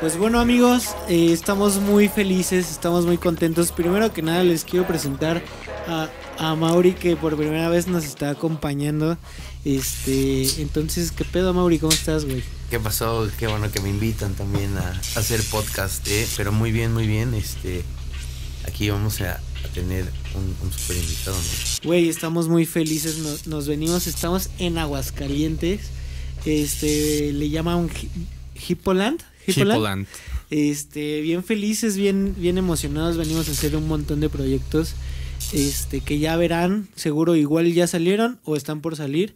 Pues bueno amigos, eh, estamos muy felices, estamos muy contentos. Primero que nada les quiero presentar a, Mauri que por primera vez nos está acompañando. Este, entonces, ¿qué pedo Mauri? ¿Cómo estás, güey? ¿Qué pasó? Qué bueno que me invitan también a, hacer podcast, eh. pero muy bien, muy bien. Este, aquí vamos a, tener un, super invitado. Güey, estamos muy felices, nos venimos, estamos en Aguascalientes este, le llaman Hippoland. Hippoland. Este, bien felices, bien, bien emocionados. Venimos a hacer un montón de proyectos. Este, que ya verán, seguro igual ya salieron o están por salir.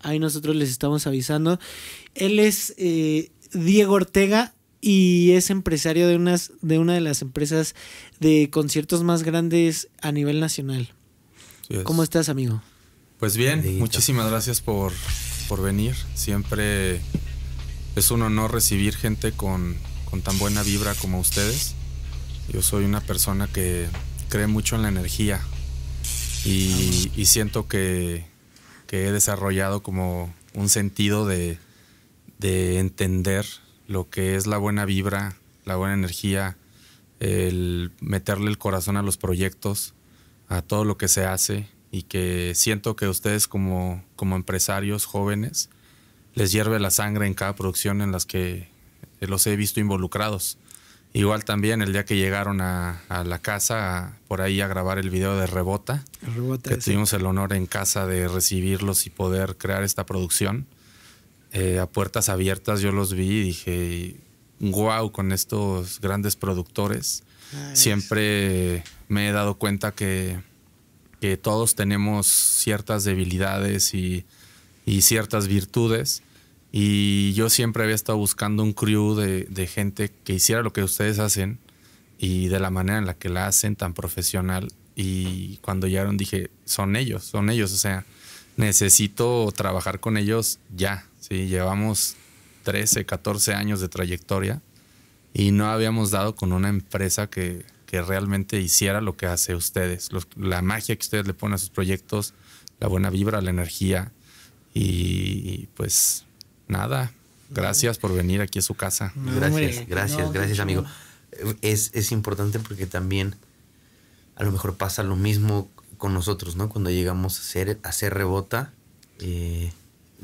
Ahí nosotros les estamos avisando. Él es eh, Diego Ortega y es empresario de, unas, de una de las empresas de conciertos más grandes a nivel nacional. ¿Cómo estás, amigo? Pues bien, muchísimas gracias por por venir. Siempre es un honor recibir gente con, tan buena vibra como ustedes. Yo soy una persona que cree mucho en la energía y, siento que, he desarrollado como un sentido de, de, entender lo que es la buena vibra, la buena energía, el meterle el corazón a los proyectos, a todo lo que se hace y que siento que ustedes como, como empresarios jóvenes les hierve la sangre en cada producción en las que los he visto involucrados. Igual también el día que llegaron a, la casa, por ahí a grabar el video de Rebota, que tuvimos el honor en casa de recibirlos y poder crear esta producción. Eh, a puertas abiertas yo los vi y dije, wow, con estos grandes productores. Siempre me he dado cuenta que que todos tenemos ciertas debilidades y, ciertas virtudes. Y yo siempre había estado buscando un crew de, gente que hiciera lo que ustedes hacen y de la manera en la que la hacen tan profesional. Y cuando llegaron dije, son ellos, son ellos. O sea, necesito trabajar con ellos ya. ¿sí? Llevamos 13, 14 años de trayectoria y no habíamos dado con una empresa que, que realmente hiciera lo que hace ustedes, la magia que ustedes le ponen a sus proyectos, la buena vibra, la energía. Y pues nada, gracias por venir aquí a su casa. Gracias, gracias, gracias amigo. Es, es importante porque también a lo mejor pasa lo mismo con nosotros, ¿no? Cuando llegamos a hacer, a hacer rebota, eh,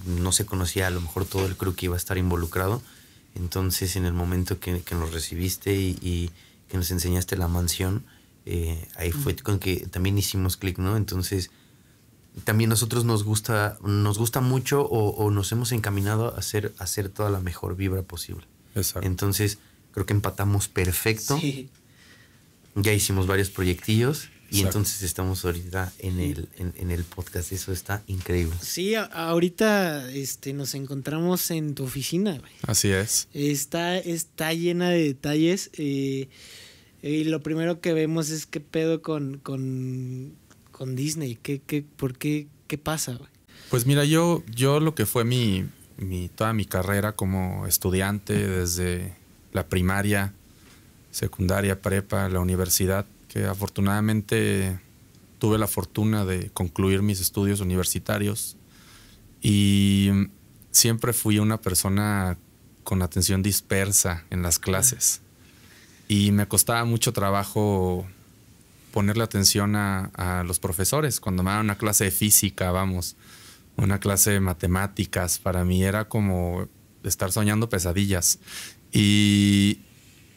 no se conocía a lo mejor todo el crew que iba a estar involucrado. Entonces, en el momento que, que nos recibiste y que nos enseñaste la mansión, eh, ahí fue con que también hicimos clic, ¿no? Entonces, también nosotros nos gusta, nos gusta mucho o, nos hemos encaminado a hacer, hacer toda la mejor vibra posible. Exacto. Entonces, creo que empatamos perfecto. Sí. Ya hicimos varios proyectillos. Y entonces estamos ahorita en el, en, el podcast. Eso está increíble. Sí, ahorita este, nos encontramos en tu oficina. Así es. Está, está llena de detalles. Eh, y lo primero que vemos es qué pedo con, con, con Disney. ¿Qué, qué, por qué, qué pasa? Pues mira, yo, yo lo que fue mi, mi, toda mi carrera como estudiante, desde la primaria, secundaria, prepa, la universidad afortunadamente tuve la fortuna de concluir mis estudios universitarios y siempre fui una persona con atención dispersa en las clases y me costaba mucho trabajo ponerle atención a, a los profesores. Cuando me daban una clase de física, vamos, una clase de matemáticas, para mí era como estar soñando pesadillas. Y,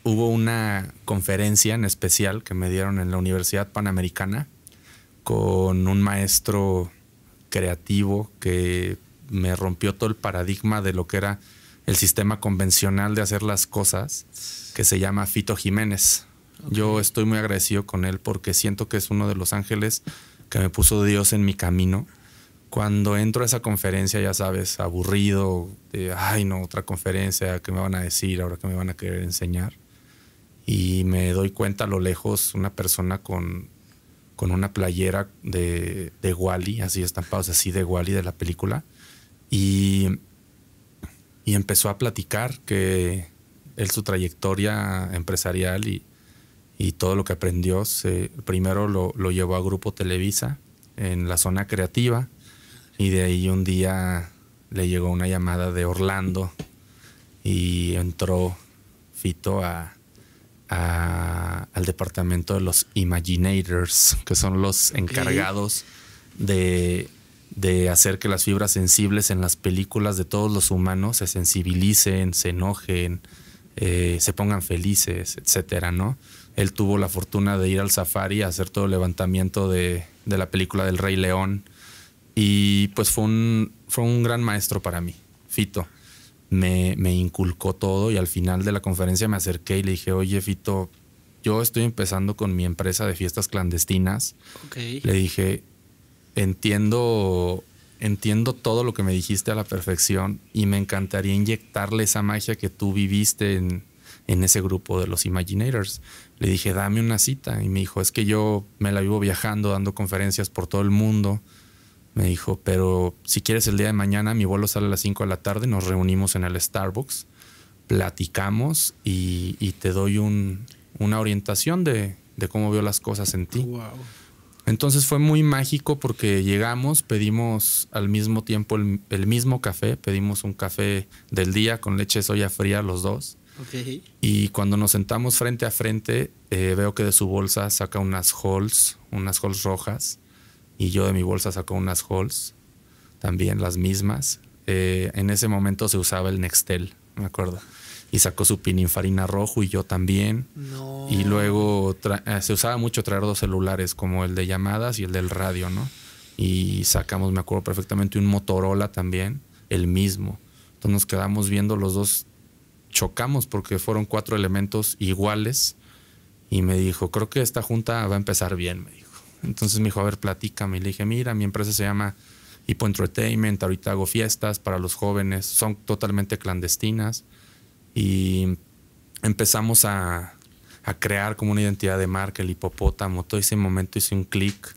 hubo una conferencia en especial que me dieron en la Universidad Panamericana con un maestro creativo que me rompió todo el paradigma de lo que era el sistema convencional de hacer las cosas, que se llama Fito Jiménez. Yo estoy muy agradecido con él porque siento que es uno de los ángeles que me puso Dios en mi camino. Cuando entro a esa conferencia, ya sabes, aburrido, de, ay no, otra conferencia, ¿qué me van a decir? ¿Ahora qué me van a querer enseñar? y me doy cuenta a lo lejos una persona con, con una playera de, de Wally, así estampados, así de Wally de la película. Y, y empezó a platicar que él su trayectoria empresarial y, y todo lo que aprendió, se, primero lo, lo, llevó a Grupo Televisa en la zona creativa y de ahí un día le llegó una llamada de Orlando y entró Fito a, al departamento de los Imaginators, que son los encargados de, hacer que las fibras sensibles en las películas de todos los humanos se sensibilicen, se enojen, eh, se pongan felices, etcétera, ¿no? Él tuvo la fortuna de ir al safari a hacer todo el levantamiento de, de la película del Rey León. Y pues fue un, fue un gran maestro para mí, Fito me, inculcó todo y al final de la conferencia me acerqué y le dije, oye Fito, yo estoy empezando con mi empresa de fiestas clandestinas. Le dije, entiendo, entiendo todo lo que me dijiste a la perfección y me encantaría inyectarle esa magia que tú viviste en, en ese grupo de los Imaginators. Le dije, dame una cita. Y me dijo, es que yo me la vivo viajando, dando conferencias por todo el mundo. Me dijo, pero si quieres el día de mañana, mi vuelo sale a las 5 de la tarde, nos reunimos en el Starbucks, platicamos y, te doy una orientación de, cómo veo las cosas en ti. Entonces fue muy mágico porque llegamos, pedimos al mismo tiempo el, mismo café, pedimos un café del día con leche de soya fría los dos. Y cuando nos sentamos frente a frente, eh, veo que de su bolsa saca unas halls, unas halls rojas, y yo de mi bolsa sacó unas halls, también las mismas. Eh, en ese momento se usaba el Nextel, me acuerdo. Y sacó su pininfarina rojo y yo también. Y luego eh, se usaba mucho traer dos celulares, como el de llamadas y el del radio, ¿no? Y sacamos, me acuerdo perfectamente, un Motorola también, el mismo. Entonces nos quedamos viendo los dos, chocamos porque fueron cuatro elementos iguales. Y me dijo, creo que esta junta va a empezar bien, me dijo. Entonces me dijo, a ver, platícame. Y le dije, mira, mi empresa se llama Hipo Entertainment, ahorita hago fiestas para los jóvenes, son totalmente clandestinas. Y empezamos a, crear como una identidad de marca, el hipopótamo. Todo ese momento hice un clic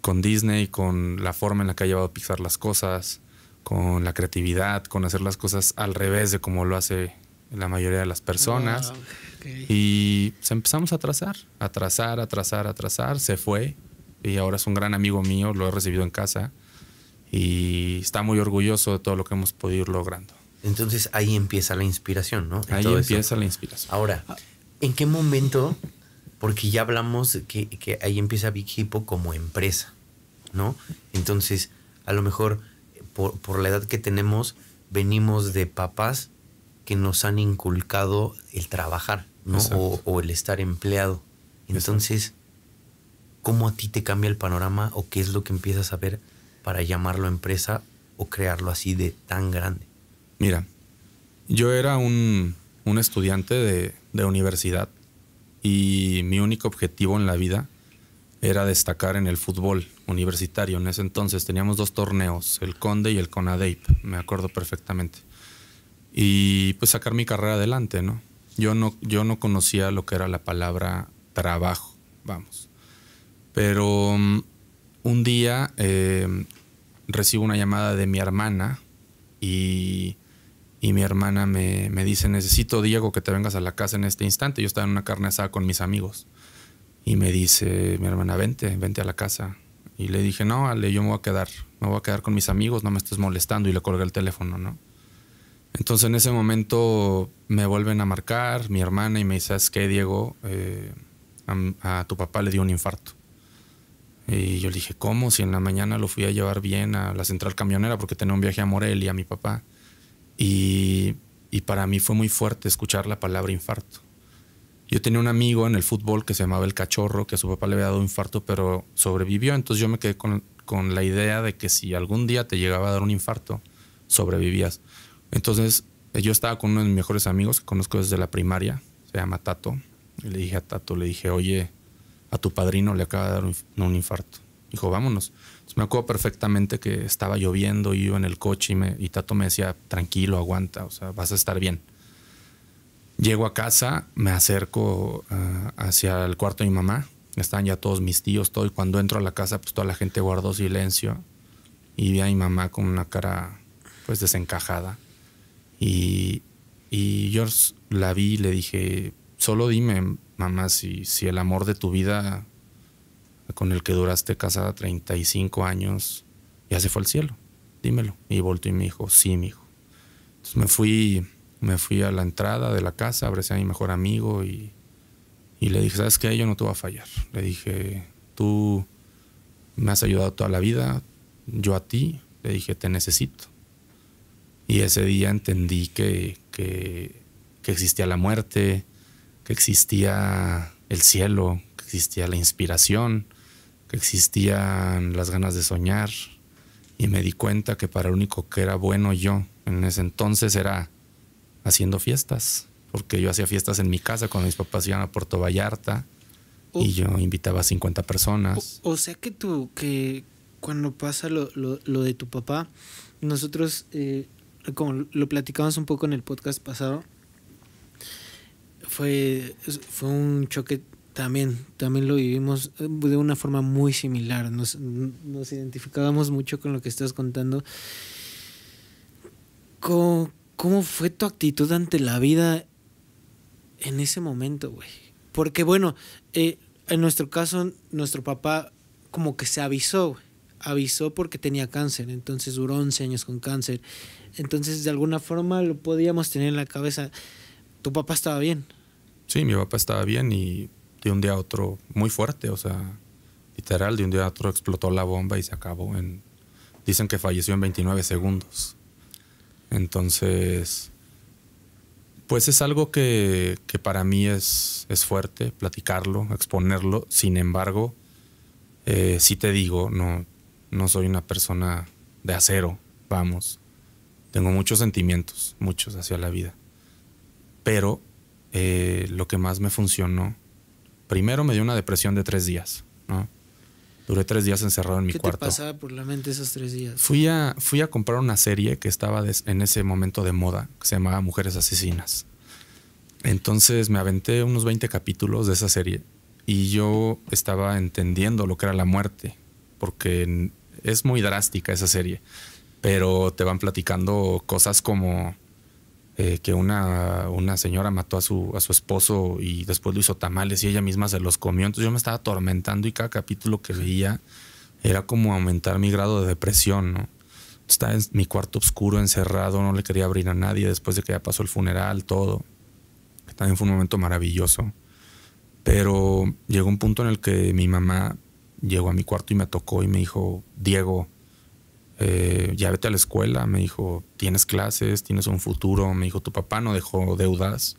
con Disney, con la forma en la que ha llevado a Pixar las cosas, con la creatividad, con hacer las cosas al revés de como lo hace la mayoría de las personas. Ah, y empezamos a trazar, a trazar, a trazar, a trazar. Se fue y ahora es un gran amigo mío, lo he recibido en casa y está muy orgulloso de todo lo que hemos podido ir logrando. Entonces ahí empieza la inspiración, ¿no? ahí empieza la inspiración. Ahora, ¿en qué momento? Porque ya hablamos que, ahí empieza Big Hippo como empresa, ¿no? Entonces, a lo mejor eh, por la edad que tenemos, venimos de papás que nos han inculcado el trabajar, O, el estar empleado. Entonces, ¿cómo a ti te cambia el panorama o qué es lo que empiezas a ver para llamarlo empresa o crearlo así de tan grande? Mira, yo era un, estudiante de, de universidad y mi único objetivo en la vida era destacar en el fútbol universitario. En ese entonces teníamos dos torneos, el Conde y el Conadeip, me acuerdo perfectamente y pues sacar mi carrera adelante, ¿no? Yo no, yo no conocía lo que era la palabra trabajo, vamos. Pero mm, un día em, recibo una llamada de mi hermana y, mi hermana me, me, dice, necesito Diego que te vengas a la casa en este instante. Yo estaba en una carne asada con mis amigos y me dice mi hermana, vente, vente a la casa. Y le dije, no, Ale, yo me voy a quedar, me voy a quedar con mis amigos, no me estés molestando y le colgué el teléfono, ¿no? Entonces en ese momento me vuelven a marcar mi hermana y me dice, ¿sabes qué, Diego? Eh, a, tu papá le dio un infarto. Y yo le dije, ¿cómo? Si en la mañana lo fui a llevar bien a la central camionera porque tenía un viaje a Morelia, a mi papá. Y, para mí fue muy fuerte escuchar la palabra infarto. Yo tenía un amigo en el fútbol que se llamaba El Cachorro, que a su papá le había dado un infarto, pero sobrevivió. Entonces yo me quedé con, con la idea de que si algún día te llegaba a dar un infarto, sobrevivías. Entonces, eh, yo estaba con uno de mis mejores amigos que conozco desde la primaria, se llama Tato. Y le dije a Tato, le dije, oye, a tu padrino le acaba de dar un, infarto. Dijo, vámonos. me acuerdo perfectamente que estaba lloviendo y iba en el coche y, me, y Tato me decía, tranquilo, aguanta, o sea, vas a estar bien. Llego a casa, me acerco ah, hacia el cuarto de mi mamá. Estaban ya todos mis tíos, todo. Y cuando entro a la casa, pues toda la gente guardó silencio. Y vi a mi mamá con una cara, pues, desencajada. Y, y George la vi y le dije, solo dime, mamá, si, si el amor de tu vida con el que duraste casada 35 años ya se fue al cielo, dímelo. Y volto y me dijo, sí, mi hijo. Entonces me fui, me fui a la entrada de la casa, abracé a mi mejor amigo y, y le dije, ¿sabes qué? Yo no te voy a fallar. Le dije, tú me has ayudado toda la vida, yo a ti. Le dije, te necesito. Y ese día entendí que, existía la muerte, que existía el cielo, que existía la inspiración, que existían las ganas de soñar. Y me di cuenta que para lo único que era bueno yo en ese entonces era haciendo fiestas, porque yo hacía fiestas en mi casa cuando mis papás iban a Puerto Vallarta y oh. yo invitaba a 50 personas. O, sea que tú, que cuando pasa lo, de tu papá, nosotros eh, como lo platicamos un poco en el podcast pasado, fue, fue un choque también, también lo vivimos eh, de una forma muy similar, nos, identificábamos mucho con lo que estás contando. ¿Cómo, ¿Cómo fue tu actitud ante la vida en ese momento, güey? Porque bueno, eh, en nuestro caso, nuestro papá como que se avisó, avisó porque tenía cáncer, entonces duró 11 años con cáncer entonces, de alguna forma lo podíamos tener en la cabeza. ¿Tu papá estaba bien? Sí, mi papá estaba bien y de un día a otro, muy fuerte, o sea, literal, de un día a otro explotó la bomba y se acabó. dicen que falleció en 29 segundos. Entonces, pues es algo que, para mí es, es, fuerte, platicarlo, exponerlo. Sin embargo, eh, sí te digo, no, no soy una persona de acero, vamos. Tengo muchos sentimientos, muchos hacia la vida. Pero eh, lo que más me funcionó, primero me dio una depresión de tres días, ¿no? Duré tres días encerrado en mi cuarto. ¿Qué te pasaba por la mente esos tres días? Fui a, fui a comprar una serie que estaba en ese momento de moda, que se llamaba Mujeres Asesinas. Entonces me aventé unos 20 capítulos de esa serie y yo estaba entendiendo lo que era la muerte, porque es muy drástica esa serie pero te van platicando cosas como eh, que una, una señora mató a su, a su esposo y después lo hizo tamales y ella misma se los comió. Entonces yo me estaba atormentando y cada capítulo que veía era como aumentar mi grado de depresión, Estaba en mi cuarto oscuro, encerrado, no le quería abrir a nadie después de que ya pasó el funeral, todo. También fue un momento maravilloso. Pero llegó un punto en el que mi mamá llegó a mi cuarto y me tocó y me dijo, Diego, eh, ya vete a la escuela, me dijo, tienes clases, tienes un futuro, me dijo, tu papá no dejó deudas,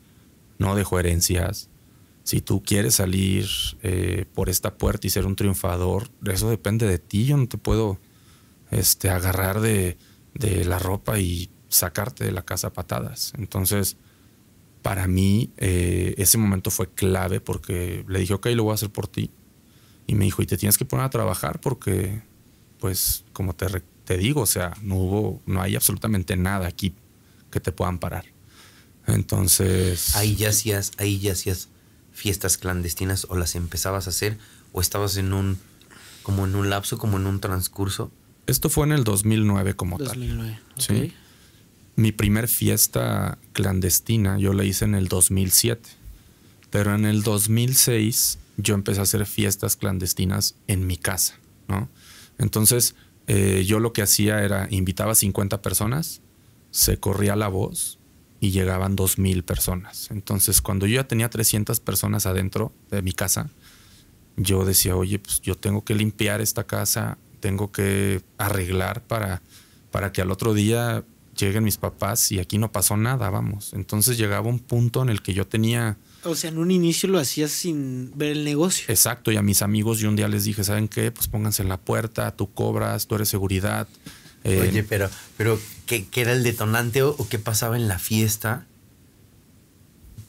no dejó herencias. Si tú quieres salir eh, por esta puerta y ser un triunfador, eso depende de ti, yo no te puedo este, agarrar de, de la ropa y sacarte de la casa a patadas. Entonces, para mí eh, ese momento fue clave porque le dije, ok, lo voy a hacer por ti. Y me dijo, y te tienes que poner a trabajar porque, pues, como te, te digo, o sea, no hubo, no hay absolutamente nada aquí que te puedan parar. Entonces. Ahí ya hacías, ahí ya hacías fiestas clandestinas o las empezabas a hacer o estabas en un, como en un lapso, como en un transcurso. Esto fue en el 2009 como tal. Sí. Mi primer fiesta clandestina yo la hice en el 2007. Pero en el 2006 yo empecé a hacer fiestas clandestinas en mi casa, ¿no? Entonces, eh, yo lo que hacía era invitaba a 50 personas, se corría la voz y llegaban 2.000 personas. Entonces, cuando yo ya tenía 300 personas adentro de mi casa, yo decía, oye, pues yo tengo que limpiar esta casa, tengo que arreglar para, para que al otro día lleguen mis papás y aquí no pasó nada, vamos. Entonces llegaba un punto en el que yo tenía o sea, en un inicio lo hacías sin ver el negocio. Exacto, y a mis amigos yo un día les dije, ¿saben qué? Pues pónganse en la puerta, tú cobras, tú eres seguridad. Eh, Oye, pero, pero ¿qué, era el detonante o, qué pasaba en la fiesta?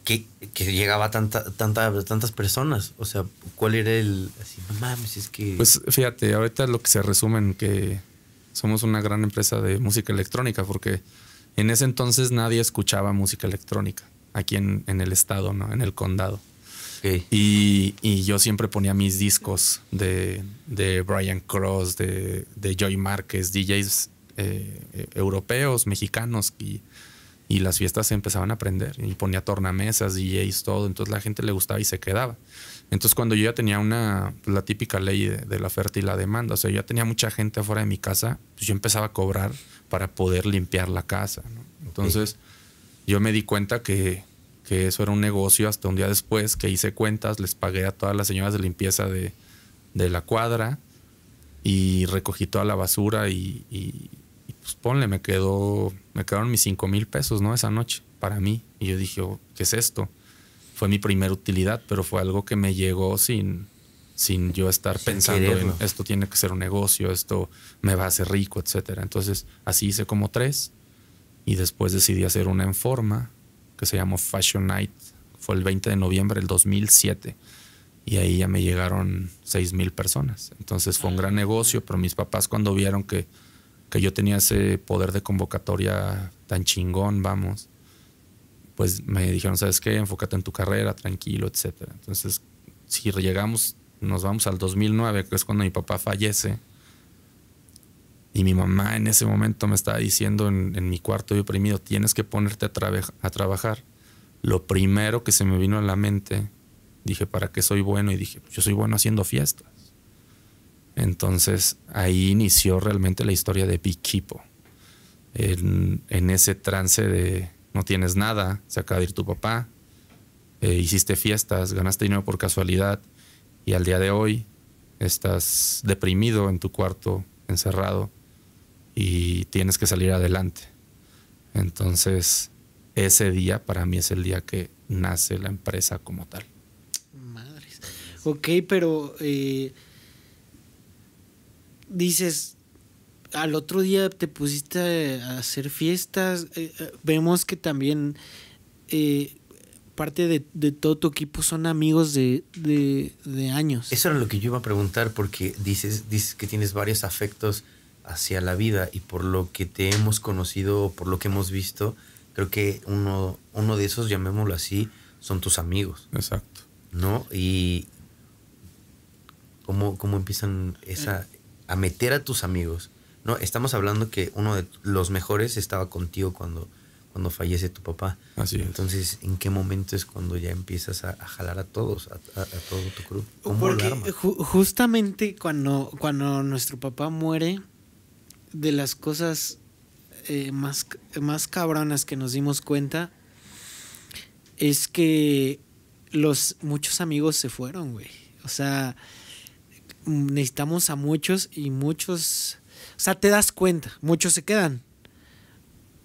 Que, llegaba tanta, tantas personas. O sea, ¿cuál era el. Así, mames, es que. Pues fíjate, ahorita lo que se resume en que somos una gran empresa de música electrónica, porque en ese entonces nadie escuchaba música electrónica aquí en, en el estado, ¿no? En el condado. Y, yo siempre ponía mis discos de, Brian Cross, de, Joy Márquez, DJs eh, europeos, mexicanos, y, y, las fiestas se empezaban a prender. Y ponía tornamesas, DJs, todo. Entonces la gente le gustaba y se quedaba. Entonces cuando yo ya tenía una, la típica ley de, la oferta y la demanda, o sea, yo ya tenía mucha gente afuera de mi casa, pues yo empezaba a cobrar para poder limpiar la casa. Entonces... Yo me di cuenta que, eso era un negocio hasta un día después que hice cuentas, les pagué a todas las señoras de limpieza de, la cuadra y recogí toda la basura y, pues ponle, me quedó, me quedaron mis cinco mil pesos, ¿no? Esa noche para mí. Y yo dije, oh, ¿qué es esto? Fue mi primera utilidad, pero fue algo que me llegó sin, sin yo estar pensando en esto tiene que ser un negocio, esto me va a hacer rico, etcétera. Entonces, así hice como tres y después decidí hacer una en forma que se llamó Fashion Night. Fue el 20 de noviembre del 2007. Y ahí ya me llegaron 6 mil personas. Entonces fue un gran negocio, pero mis papás cuando vieron que, que yo tenía ese poder de convocatoria tan chingón, vamos, pues me dijeron, ¿sabes qué? Enfócate en tu carrera, tranquilo, etc. Entonces, si llegamos, nos vamos al 2009, que es cuando mi papá fallece y mi mamá en ese momento me estaba diciendo en, mi cuarto de oprimido, tienes que ponerte a, trabajar. Lo primero que se me vino a la mente, dije, ¿para qué soy bueno? Y dije, pues yo soy bueno haciendo fiestas. Entonces ahí inició realmente la historia de Big En, en ese trance de no tienes nada, se acaba de ir tu papá, eh, hiciste fiestas, ganaste dinero por casualidad y al día de hoy estás deprimido en tu cuarto, encerrado y tienes que salir adelante. Entonces, ese día para mí es el día que nace la empresa como tal. Madres. Ok, pero eh, dices, al otro día te pusiste a hacer fiestas. Eh, eh, vemos que también parte de, todo tu equipo son amigos de, años. Eso era lo que yo iba a preguntar porque dices, dices que tienes varios afectos hacia la vida y por lo que te hemos conocido por lo que hemos visto, creo que uno, uno de esos, llamémoslo así, son tus amigos. Exacto. ¿No? Y cómo, empiezan esa, a meter a tus amigos. ¿no? Estamos hablando que uno de los mejores estaba contigo cuando, cuando fallece tu papá. Así Entonces, ¿en qué momento es cuando ya empiezas a, jalar a todos, a, todo tu crew? justamente cuando, cuando nuestro papá muere, de las cosas eh, más, más cabronas que nos dimos cuenta es que los muchos amigos se fueron, güey. O sea, necesitamos a muchos y muchos. O sea, te das cuenta, muchos se quedan.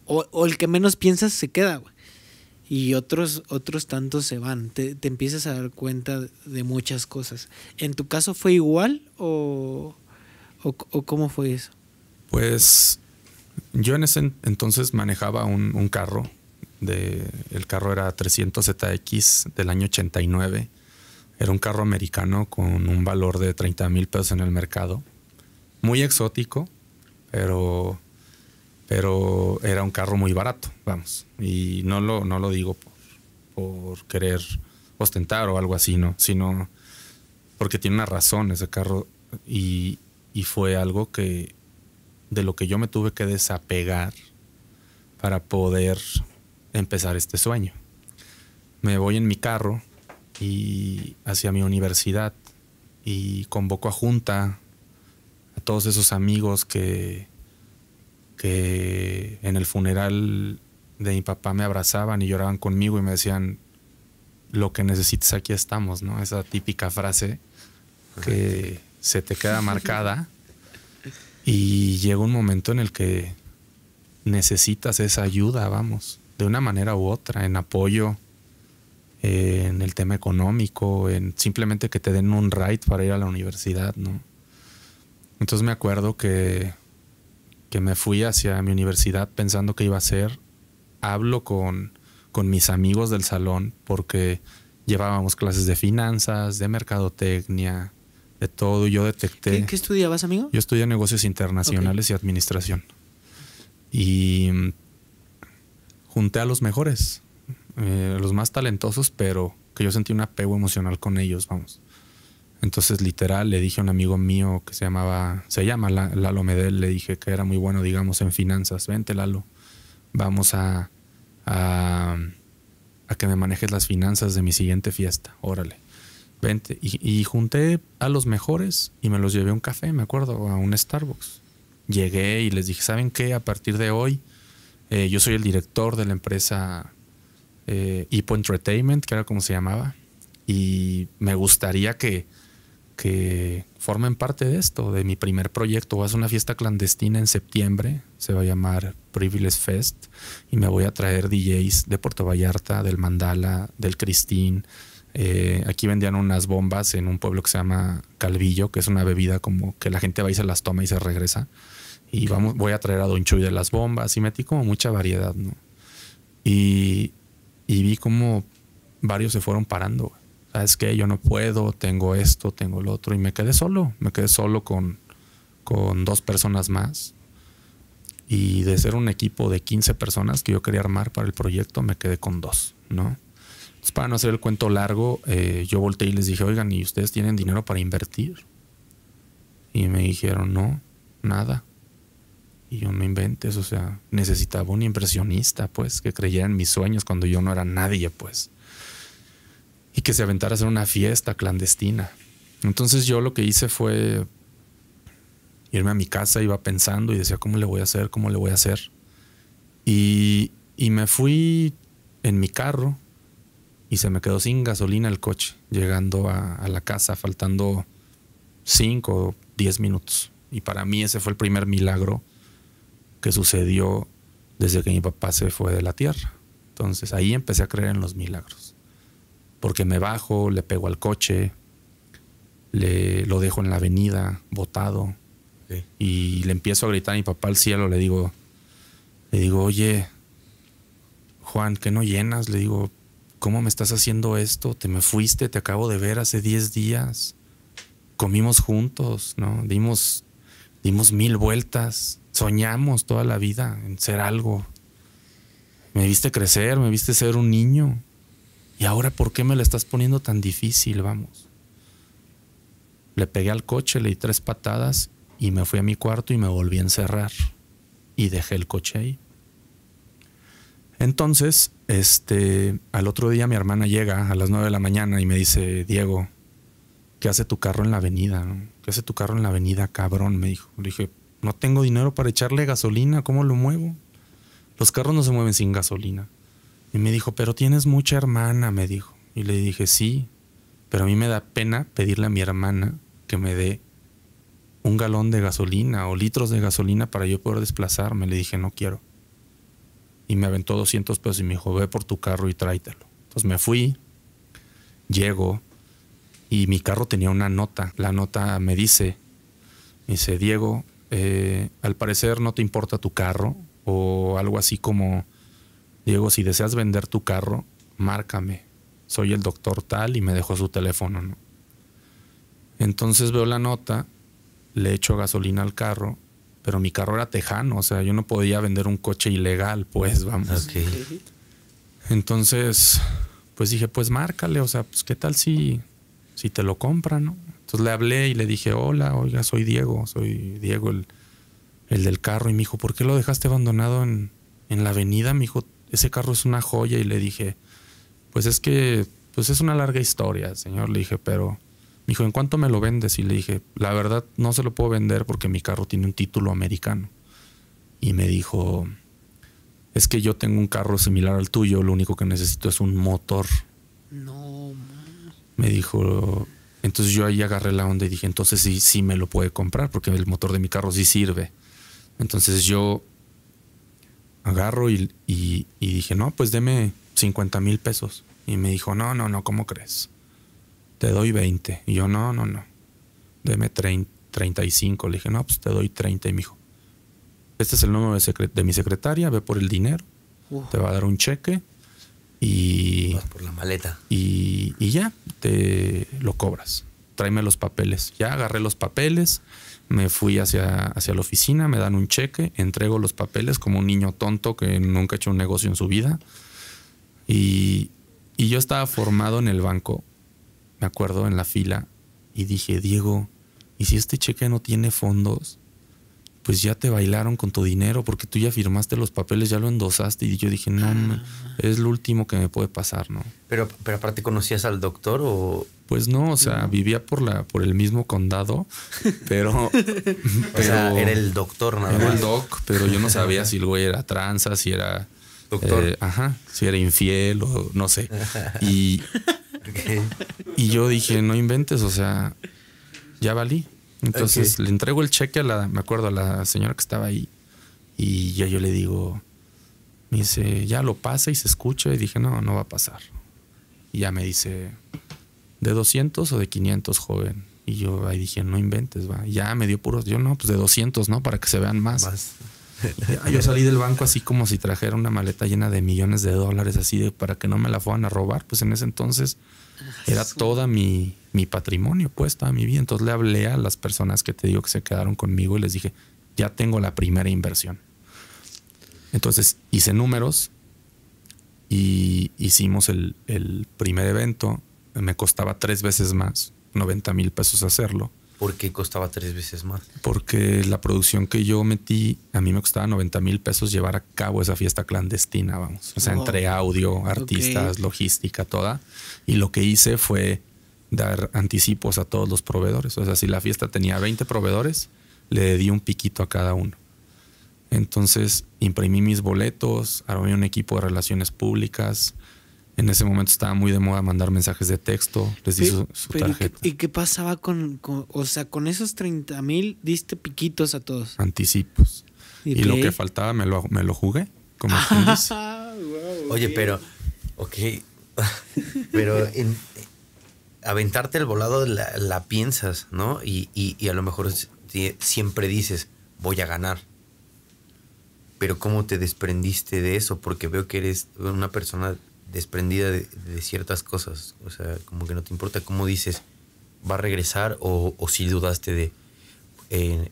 O, el que menos piensas se queda, güey. Y otros, otros tantos se van. Te, empiezas a dar cuenta de muchas cosas. ¿En tu caso fue igual o, o cómo fue eso? Pues yo en ese entonces manejaba un, carro. De, el carro era 300 ZX del año 89. Era un carro americano con un valor de 30 mil pesos en el mercado. Muy exótico, pero, pero era un carro muy barato, vamos. Y no lo, no lo digo por, querer ostentar o algo así, ¿no? Sino porque tiene una razón ese carro y, y fue algo que, de lo que yo me tuve que desapegar para poder empezar este sueño. Me voy en mi carro y hacia mi universidad y convoco a junta a todos esos amigos que, que en el funeral de mi papá me abrazaban y lloraban conmigo y me decían lo que necesites aquí estamos, ¿no? Esa típica frase que se te queda marcada Y llega un momento en el que necesitas esa ayuda, vamos, de una manera u otra, en apoyo, en el tema económico, en simplemente que te den un ride para ir a la universidad, ¿no? Entonces me acuerdo que, que me fui hacia mi universidad pensando que iba a ser, hablo con mis amigos del salón porque llevábamos clases de finanzas, de mercadotecnia, de todo. Yo detecté. ¿Qué, ¿Qué, estudiabas, amigo? Yo estudié negocios internacionales y administración. Y mm, junté a los mejores, eh, los más talentosos, pero que yo sentí un apego emocional con ellos, vamos. Entonces, literal, le dije a un amigo mío que se llamaba, se llama Lalo Medel, le dije que era muy bueno, digamos, en finanzas. Vente, Lalo, vamos a, a, a que me manejes las finanzas de mi siguiente fiesta. Órale vente. Y, junté a los mejores y me los llevé a un café, me acuerdo, a un Starbucks. Llegué y les dije, ¿saben qué? A partir de hoy, eh, yo soy el director de la empresa eh, Entertainment, que era como se llamaba. Y me gustaría que, que formen parte de esto, de mi primer proyecto. Voy a hacer una fiesta clandestina en septiembre, se va a llamar Privilege Fest, y me voy a traer DJs de Puerto Vallarta, del Mandala, del Cristín, eh, aquí vendían unas bombas en un pueblo que se llama Calvillo, que es una bebida como que la gente va y se las toma y se regresa. Y vamos, voy a traer a Don Chuy de las bombas y metí como mucha variedad, ¿no? Y, vi como varios se fueron parando. ¿Sabes que Yo no puedo, tengo esto, tengo lo otro. Y me quedé solo, me quedé solo con, con dos personas más. Y de ser un equipo de 15 personas que yo quería armar para el proyecto, me quedé con dos, ¿no? para no hacer el cuento largo, eh, yo volteé y les dije, oigan, ¿y ustedes tienen dinero para invertir? Y me dijeron, no, nada. Y yo no inventes, o sea, necesitaba un impresionista, pues, que creyera en mis sueños cuando yo no era nadie, pues. Y que se aventara a hacer una fiesta clandestina. Entonces yo lo que hice fue irme a mi casa, iba pensando y decía, ¿cómo le voy a hacer? ¿Cómo le voy a hacer? Y, y me fui en mi carro y se me quedó sin gasolina el coche, llegando a, la casa, faltando 5 o 10 minutos. Y para mí ese fue el primer milagro que sucedió desde que mi papá se fue de la tierra. Entonces ahí empecé a creer en los milagros. Porque me bajo, le pego al coche, le, lo dejo en la avenida, botado. Y le empiezo a gritar a mi papá al cielo, le digo, le digo, oye, Juan, que no llenas, le digo, ¿cómo me estás haciendo esto? Te me fuiste, te acabo de ver hace 10 días. Comimos juntos, ¿no? Dimos, dimos mil vueltas, soñamos toda la vida en ser algo. Me viste crecer, me viste ser un niño. ¿Y ahora por qué me lo estás poniendo tan difícil? Vamos. Le pegué al coche, le di tres patadas y me fui a mi cuarto y me volví a encerrar. Y dejé el coche ahí. Entonces, este, al otro día mi hermana llega a las 9 de la mañana y me dice, Diego, ¿qué hace tu carro en la avenida? ¿Qué hace tu carro en la avenida, cabrón? Me dijo. Le dije, no tengo dinero para echarle gasolina, ¿cómo lo muevo? Los carros no se mueven sin gasolina. Y me dijo, pero tienes mucha hermana, me dijo. Y le dije, sí, pero a mí me da pena pedirle a mi hermana que me dé un galón de gasolina o litros de gasolina para yo poder desplazarme. Le dije, no quiero y me aventó 200 pesos y me dijo, ve por tu carro y tráetelo. Entonces me fui, llego y mi carro tenía una nota. La nota me dice, dice, Diego, eh, al parecer no te importa tu carro o algo así como, Diego, si deseas vender tu carro, márcame. Soy el doctor tal y me dejó su teléfono. Entonces veo la nota, le echo gasolina al carro pero mi carro era tejano, o sea, yo no podía vender un coche ilegal, pues vamos. Entonces, pues dije, pues márcale, o sea, pues qué tal si, si te lo compran, ¿no? Entonces le hablé y le dije, hola, oiga, soy Diego, soy Diego el, del carro. Y me dijo, ¿por qué lo dejaste abandonado en, en la avenida? Me dijo, ese carro es una joya. Y le dije, pues es que, pues es una larga historia, señor. Le dije, pero me dijo, ¿en cuánto me lo vendes? Y le dije, la verdad no se lo puedo vender porque mi carro tiene un título americano. Y me dijo, es que yo tengo un carro similar al tuyo, lo único que necesito es un motor. No. Me dijo, entonces yo ahí agarré la onda y dije, entonces sí, sí me lo puede comprar porque el motor de mi carro sí sirve. Entonces yo agarro y, y, y dije, no, pues deme 50 mil pesos. Y me dijo, no, no, no, ¿cómo crees? te doy 20. Y yo, no, no, no. Deme 35. Le dije, no, pues te doy 30, mijo. Este es el número de, mi secretaria, ve por el dinero. Te va a dar un cheque y... por la maleta. Y, ya, te lo cobras. Tráeme los papeles. Ya agarré los papeles, me fui hacia, hacia la oficina, me dan un cheque, entrego los papeles como un niño tonto que nunca ha hecho un negocio en su vida. Y, y yo estaba formado en el banco acuerdo, en la fila y dije, Diego, ¿y si este cheque no tiene fondos? Pues ya te bailaron con tu dinero porque tú ya firmaste los papeles, ya lo endosaste. Y yo dije, no, ah. es lo último que me puede pasar, ¿no? Pero, pero aparte, ¿conocías al doctor o...? Pues no, o sea, vivía por la por el mismo condado, pero, o sea, era el doctor nada más. Era el doc, pero yo no sabía si el güey era tranza, si era Doctor. Eh, ajá, si era infiel o no sé. Y, y yo dije, no inventes, o sea, ya valí. Entonces le entrego el cheque a la, me acuerdo, a la señora que estaba ahí. Y ya yo le digo, me dice, ya lo pasa y se escucha. Y dije, no, no va a pasar. Y ya me dice, ¿de 200 o de 500, joven? Y yo ahí dije, no inventes, va. ya me dio puros. Yo no, pues de 200, ¿no? Para que se vean más. más. Yo salí del banco así como si trajera una maleta llena de millones de dólares, así de para que no me la fueran a robar. Pues en ese entonces ah, era toda mi, mi patrimonio, pues a mi vida. Entonces le hablé a las personas que te digo que se quedaron conmigo y les dije, ya tengo la primera inversión. Entonces hice números y hicimos el primer evento. Me costaba tres veces más, 90 mil pesos hacerlo ¿Por qué costaba tres veces más? Porque la producción que yo metí, a mí me costaba 90 mil pesos llevar a cabo esa fiesta clandestina, vamos. O sea, entre audio, artistas, logística, toda. Y lo que hice fue dar anticipos a todos los proveedores. O sea, si la fiesta tenía 20 proveedores, le di un piquito a cada uno. Entonces imprimí mis boletos, armé un equipo de relaciones públicas, en ese momento estaba muy de moda mandar mensajes de texto, les di su, tarjeta. ¿y qué, pasaba con, o sea, con esos 30 mil diste piquitos a todos? Anticipos. Y, lo que faltaba me lo, me lo jugué, como ah, Oye, pero, ok, pero aventarte al volado la, piensas, ¿no? y a lo mejor siempre dices, voy a ganar pero cómo te desprendiste de eso, porque veo que eres una persona desprendida de, ciertas cosas. O sea, como que no te importa cómo dices, va a regresar o, si dudaste de, eh,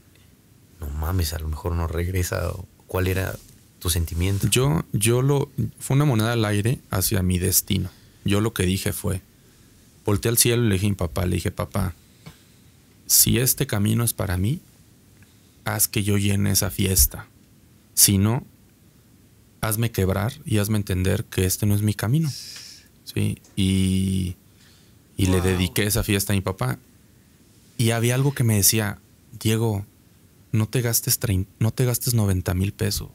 no mames, a lo mejor no regresa. ¿Cuál era tu sentimiento? Yo, yo lo, fue una moneda al aire hacia mi destino. Yo lo que dije fue, volteé al cielo y le dije a mi papá, le dije, papá, si este camino es para mí, haz que yo llene esa fiesta. Si no, hazme quebrar y hazme entender que este no es mi camino. ¿sí? Y, le dediqué esa fiesta a mi papá. Y había algo que me decía, Diego, no te gastes, no te gastes 90 mil pesos,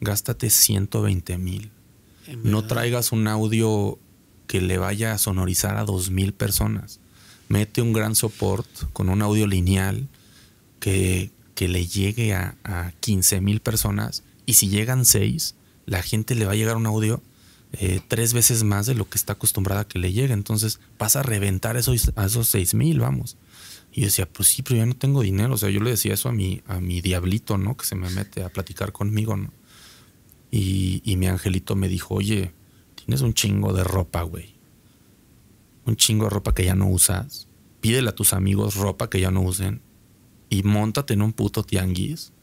gástate 120 mil. No traigas un audio que le vaya a sonorizar a dos mil personas. Mete un gran soporte con un audio lineal que, que le llegue a, a 15 mil personas y si llegan seis, la gente le va a llegar un audio eh, tres veces más de lo que está acostumbrada a que le llegue. Entonces pasa a reventar esos, a esos seis mil, vamos. Y yo decía, pues sí, pero yo no tengo dinero. O sea, yo le decía eso a mi, a mi diablito, ¿no? Que se me mete a platicar conmigo, ¿no? Y, y mi angelito me dijo, oye, tienes un chingo de ropa, güey. Un chingo de ropa que ya no usas. Pídele a tus amigos ropa que ya no usen. Y montate en un puto tianguis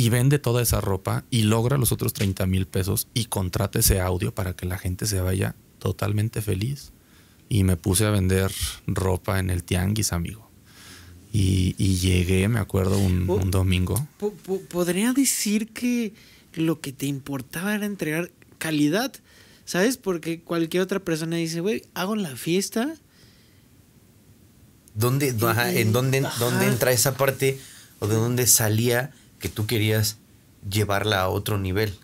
y vende toda esa ropa y logra los otros 30 mil pesos y contrata ese audio para que la gente se vaya totalmente feliz. Y me puse a vender ropa en el tianguis, amigo. Y, llegué, me acuerdo, un, domingo. podría decir que lo que te importaba era entregar calidad, ¿sabes? Porque cualquier otra persona dice, güey, hago la fiesta. ¿En dónde entra esa parte o de dónde salía que tú querías llevarla a otro nivel.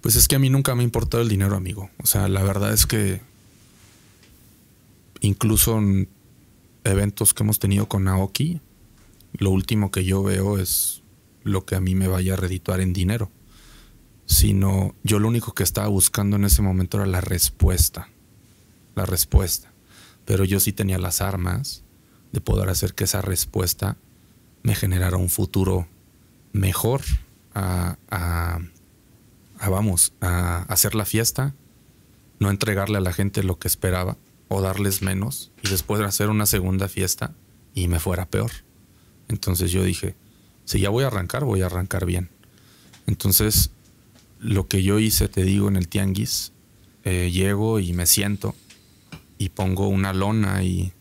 Pues es que a mí nunca me ha importado el dinero, amigo. O sea, la verdad es que incluso en eventos que hemos tenido con Aoki, lo último que yo veo es lo que a mí me vaya a redituar en dinero. Sino yo lo único que estaba buscando en ese momento era la respuesta. La respuesta. Pero yo sí tenía las armas de poder hacer que esa respuesta me generara un futuro mejor a, vamos, a hacer la fiesta, no entregarle a la gente lo que esperaba o darles menos y después hacer una segunda fiesta y me fuera peor. Entonces yo dije, si ya voy a arrancar, voy a arrancar bien. Entonces, lo que yo hice, te digo, en el tianguis, eh, llego y me siento y pongo una lona y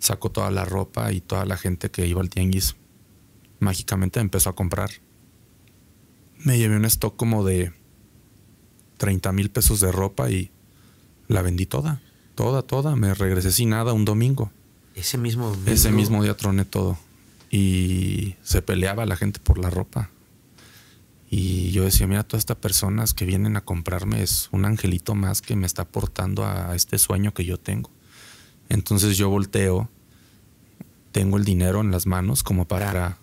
saco toda la ropa y toda la gente que iba al tianguis mágicamente empezó a comprar. Me llevé un stock como de 30 mil pesos de ropa y la vendí toda, toda, toda. Me regresé sin nada un domingo. Ese mismo Ese mismo día troné todo. Y se peleaba la gente por la ropa. Y yo decía, mira, todas estas personas que vienen a comprarme es un angelito más que me está aportando a este sueño que yo tengo. Entonces yo volteo, tengo el dinero en las manos como para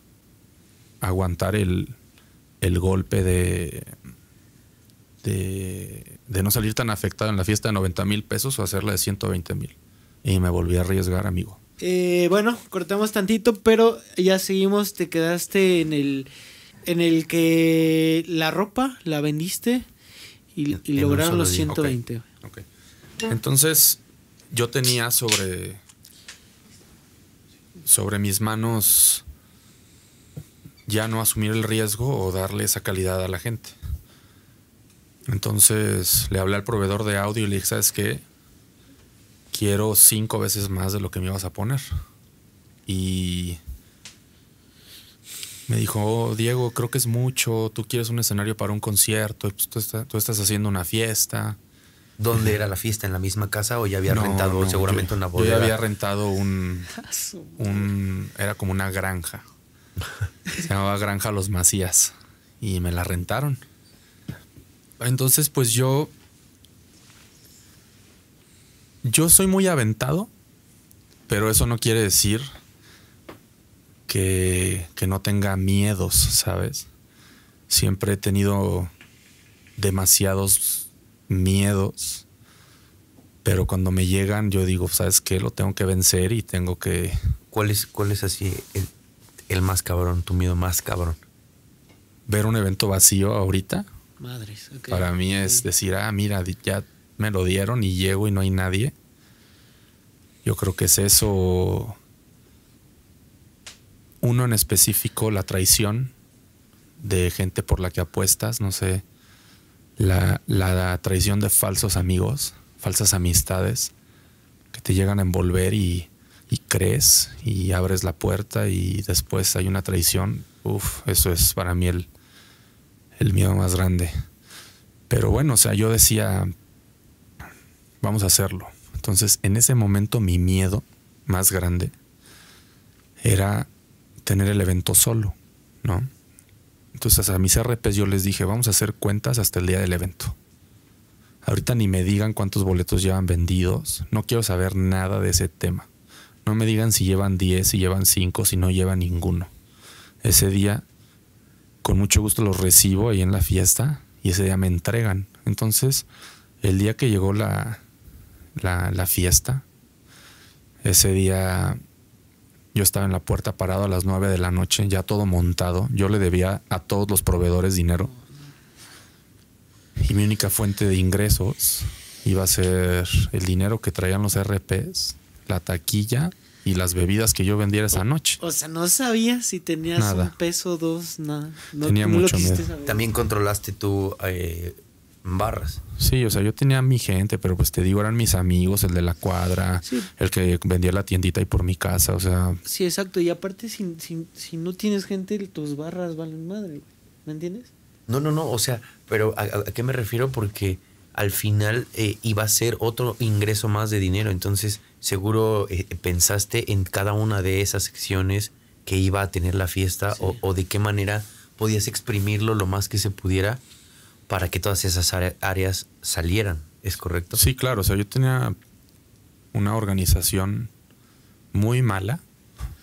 aguantar el, el golpe de, de, no salir tan afectado en la fiesta de 90 mil pesos o hacerla de 120 mil. Y me volví a arriesgar, amigo. Eh, bueno, cortamos tantito, pero ya seguimos, te quedaste en el, en el que la ropa la vendiste y, lograron los 120. Entonces, yo tenía sobre, sobre mis manos ya no asumir el riesgo o darle esa calidad a la gente. Entonces le hablé al proveedor de audio y le dije, ¿sabes qué? Quiero cinco veces más de lo que me ibas a poner. Y me dijo, oh, Diego, creo que es mucho, tú quieres un escenario para un concierto, pues, tú, estás haciendo una fiesta. ¿Dónde era la fiesta? ¿En la misma casa o ya había rentado seguramente una bodega? Yo ya había rentado un... Era como una granja. Se llamaba Granja Los Macías y me la rentaron. Entonces, pues yo. Yo soy muy aventado, pero eso no quiere decir que, no tenga miedos, ¿sabes? Siempre he tenido demasiados miedos, pero cuando me llegan yo digo, ¿sabes qué? Lo tengo que vencer y tengo que... ¿Cuál es, cuál es así el el más cabrón, tu miedo más cabrón. Ver un evento vacío ahorita. Madres, Para mí es decir, ah, mira, ya me lo dieron y llego y no hay nadie. Yo creo que es eso. Uno en específico, la traición de gente por la que apuestas, no sé. la traición de falsos amigos, falsas amistades, que te llegan a envolver y y crees y abres la puerta y después hay una traición, uff, eso es para mí el, el miedo más grande. Pero bueno, o sea, yo decía, vamos a hacerlo. Entonces, en ese momento mi miedo más grande era tener el evento solo, ¿no? Entonces a mis RPs yo les dije, vamos a hacer cuentas hasta el día del evento. Ahorita ni me digan cuántos boletos llevan vendidos, no quiero saber nada de ese tema. No me digan si llevan 10, si llevan 5, si no llevan ninguno. Ese día, con mucho gusto los recibo ahí en la fiesta y ese día me entregan. Entonces, el día que llegó la, la, fiesta, ese día yo estaba en la puerta parado a las 9 de la noche, ya todo montado. Yo le debía a todos los proveedores dinero. Y mi única fuente de ingresos iba a ser el dinero que traían los RPs la taquilla y las bebidas que yo vendiera esa noche. O sea, no sabía si tenías un peso, dos, nada. tenía mucho miedo. También controlaste tú eh, barras. Sí, o sea, yo tenía mi gente, pero pues te digo, eran mis amigos, el de la cuadra, el que vendía la tiendita y por mi casa, o sea. Sí, exacto. Y aparte, si, si, no tienes gente, tus barras valen madre, ¿Me entiendes? No, no, no. O sea, pero a qué me refiero? Porque al final eh, iba a ser otro ingreso más de dinero. Entonces, seguro eh, pensaste en cada una de esas secciones que iba a tener la fiesta o, de qué manera podías exprimirlo lo más que se pudiera para que todas esas áreas salieran. ¿Es correcto? Sí, claro. O sea, yo tenía una organización muy mala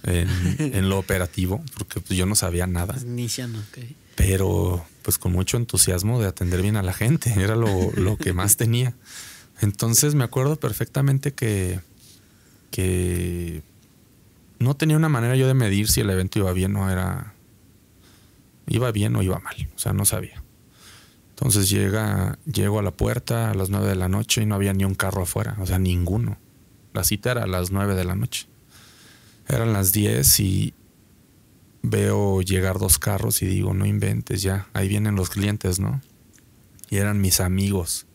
en, lo operativo porque pues, yo no sabía nada. Iniciando, pues, pero pues con mucho entusiasmo de atender bien a la gente, era lo, que más tenía. Entonces me acuerdo perfectamente que, no tenía una manera yo de medir si el evento iba bien o era iba bien o iba mal, o sea, no sabía. Entonces llega, llego a la puerta a las nueve de la noche y no había ni un carro afuera, o sea, ninguno. La cita era a las nueve de la noche. Eran las 10 y, veo llegar dos carros y digo, no inventes ya, ahí vienen los clientes, ¿no? Y eran mis amigos.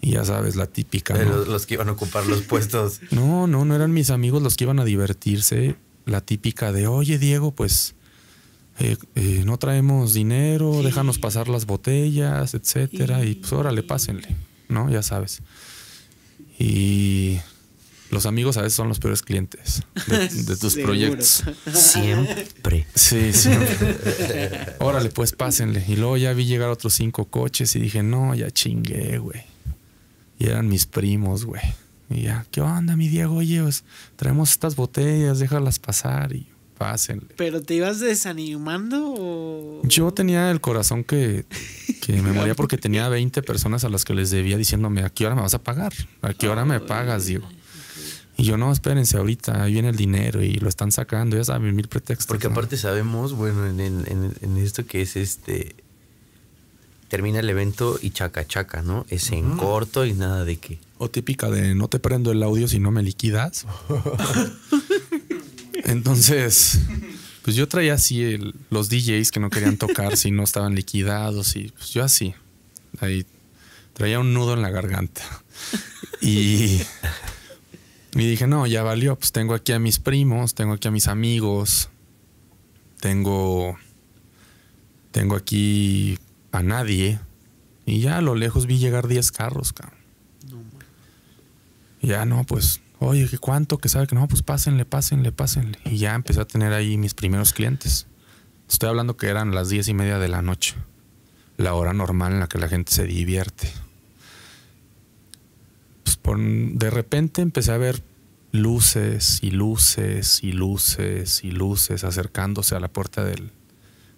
Y ya sabes, la típica. Los, que iban a ocupar los puestos. No, no, no eran mis amigos los que iban a divertirse. La típica de, oye Diego, pues eh, eh, no traemos dinero, déjanos pasar las botellas, etcétera. Y pues órale, pásenle, ¿no? Ya sabes. Y los amigos a veces son los peores clientes de, tus proyectos. Siempre. Sí, siempre. Órale, pues pásenle. Y luego ya vi llegar otros cinco coches y dije, no, ya chingué, güey. Y eran mis primos, güey. Y ya, ¿qué onda, mi Diego? Oye, pues, traemos estas botellas, déjalas pasar y pásenle. ¿Pero te ibas desanimando Yo tenía el corazón que, que me moría porque tenía 20 personas a las que les debía diciéndome, ¿a qué hora me vas a pagar? ¿A qué hora me pagas, Diego? Y yo, no, espérense, ahorita ahí viene el dinero y lo están sacando, ya saben, mil pretextos. Porque aparte sabemos, bueno, en, esto que es este. Termina el evento y chaca chaca, ¿no? Es en corto y nada de qué. O típica de no te prendo el audio si no me liquidas. Entonces, pues yo traía así los DJs que no querían tocar si no estaban liquidados y pues yo así. Ahí traía un nudo en la garganta. Y y dije, no, ya valió, pues tengo aquí a mis primos, tengo aquí a mis amigos, tengo, tengo aquí a nadie. Y ya a lo lejos vi llegar 10 carros, cabrón. ya no, pues, oye, ¿qué cuánto? Que sabe que no, pues pásenle, pásenle, pásenle. Y ya empecé a tener ahí mis primeros clientes. Estoy hablando que eran las diez y media de la noche, la hora normal en la que la gente se divierte de repente empecé a ver luces y luces y luces y luces acercándose a la puerta del,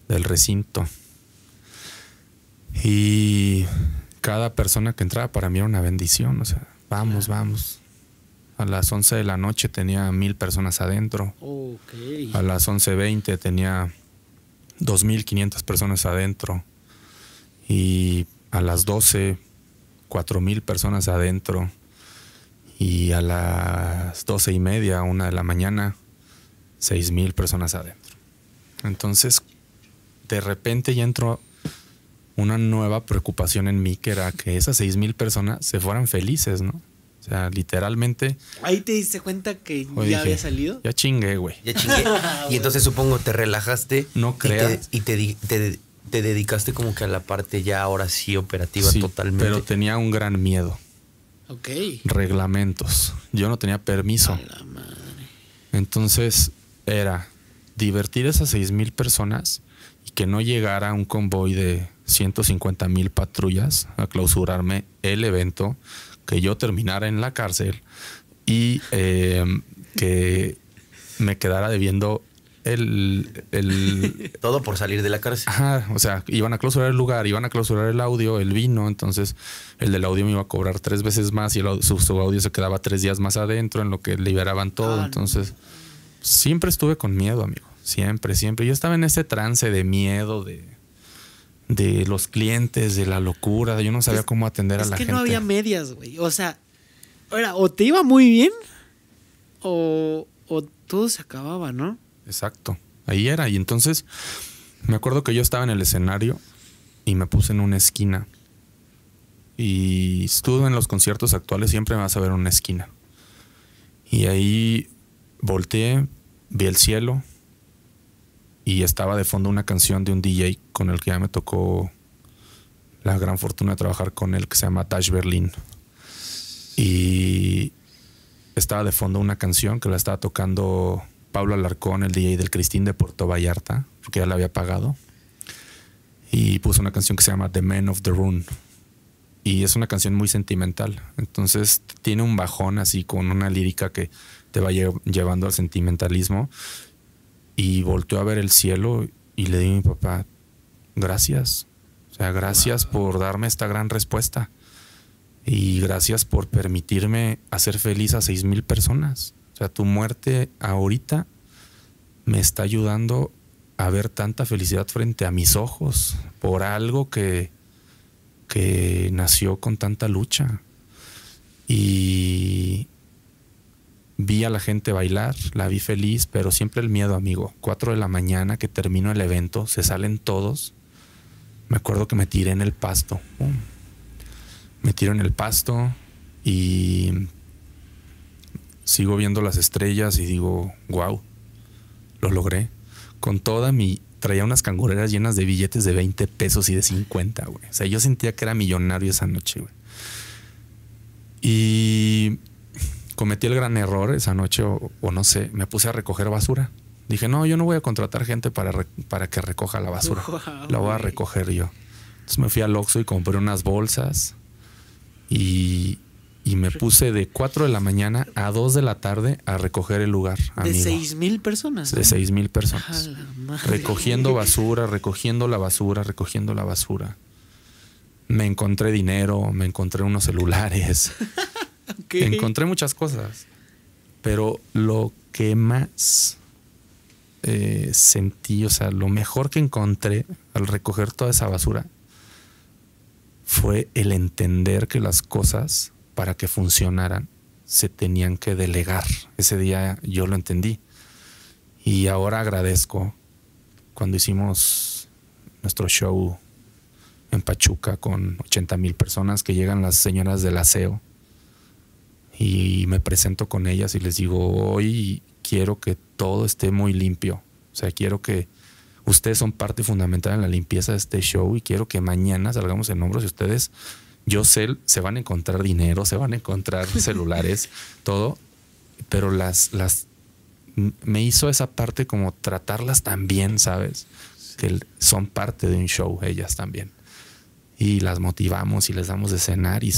recinto. Y cada persona que entraba para mí era una bendición. O sea, vamos, vamos. A las 11 de la noche tenía mil personas adentro. A las 11.20 tenía 2.500 personas adentro. Y a las 12, 4.000 personas adentro y a las doce y media, una de la mañana, seis mil personas adentro. Entonces, de repente ya entró una nueva preocupación en mí que era que esas seis mil personas se fueran felices, ¿no? O sea, literalmente. Ahí te diste cuenta que ya había salido. Ya chingué, güey. Ya chingué. y entonces supongo te relajaste. No creas. Y, te, te, dedicaste como que a la parte ya ahora sí operativa totalmente. Pero tenía un gran miedo. Reglamentos. Yo no tenía permiso. Entonces era divertir a esas seis mil personas y que no llegara un convoy de 150 mil patrullas a clausurarme el evento, que yo terminara en la cárcel y eh, que me quedara debiendo el, el... Todo por salir de la cárcel. Ajá, o sea, iban a clausurar el lugar, iban a clausurar el audio, el vino, entonces el del audio me iba a cobrar tres veces más y su, audio se quedaba tres días más adentro en lo que liberaban todo. Ah, entonces, siempre estuve con miedo, amigo. Siempre, siempre. Yo estaba en ese trance de miedo, de de los clientes, de la locura. Yo no sabía cómo atender a la gente. Es que no había medias, güey. O sea, o te iba muy bien o todo se acababa, ¿no? Exacto. Ahí era. Y entonces me acuerdo que yo estaba en el escenario y me puse en una esquina. Y estuve en los conciertos actuales, siempre vas a ver una esquina. Y ahí volteé, vi el cielo y estaba de fondo una canción de un DJ con el que ya me tocó la gran fortuna de trabajar con él, que se llama Tash Berlin. Y estaba de fondo una canción que la estaba tocando Pablo Alarcón, el DJ del Cristín de Puerto Vallarta, porque ya le había pagado. Y puso una canción que se llama The Man of the Rune. Y es una canción muy sentimental. Entonces tiene un bajón así con una lírica que te va llevando al sentimentalismo. Y volteó a ver el cielo y le di a mi papá, gracias. O sea, gracias por darme esta gran respuesta. Y gracias por permitirme hacer feliz a seis mil personas. O sea, tu muerte ahorita me está ayudando a ver tanta felicidad frente a mis ojos por algo que, nació con tanta lucha. Y vi a la gente bailar, la vi feliz, pero siempre el miedo, amigo. Cuatro de la mañana que termino el evento, se salen todos. Me acuerdo que me tiré en el pasto. Me tiro en el pasto y sigo viendo las estrellas y digo, wow, lo logré. Con toda mi... Traía unas cangureras llenas de billetes de 20 pesos y de 50, güey. O sea, yo sentía que era millonario esa noche, güey. Y cometí el gran error esa noche, o, no sé, me puse a recoger basura. Dije, no, yo no voy a contratar gente para, para que recoja la basura. la voy a recoger yo. Entonces me fui al Oxxo y compré unas bolsas y, y me puse de 4 de la mañana a 2 de la tarde a recoger el lugar. De 6 mil personas. De 6 mil personas. Recogiendo basura, recogiendo la basura, recogiendo la basura. Me encontré dinero, me encontré unos celulares. Encontré muchas cosas. Pero lo que más eh, sentí, o sea, lo mejor que encontré al recoger toda esa basura fue el entender que las cosas para que funcionaran se tenían que delegar. Ese día yo lo entendí. Y ahora agradezco cuando hicimos nuestro show en Pachuca con 80 mil personas que llegan las señoras del aseo y me presento con ellas y les digo, hoy quiero que todo esté muy limpio. O sea, quiero que ustedes son parte fundamental en la limpieza de este show y quiero que mañana salgamos en hombros y ustedes yo sé, se van a encontrar dinero, se van a encontrar celulares, todo, pero las, las, me hizo esa parte como tratarlas también ¿sabes? Que son parte de un show ellas también. Y las motivamos y les damos de cenar y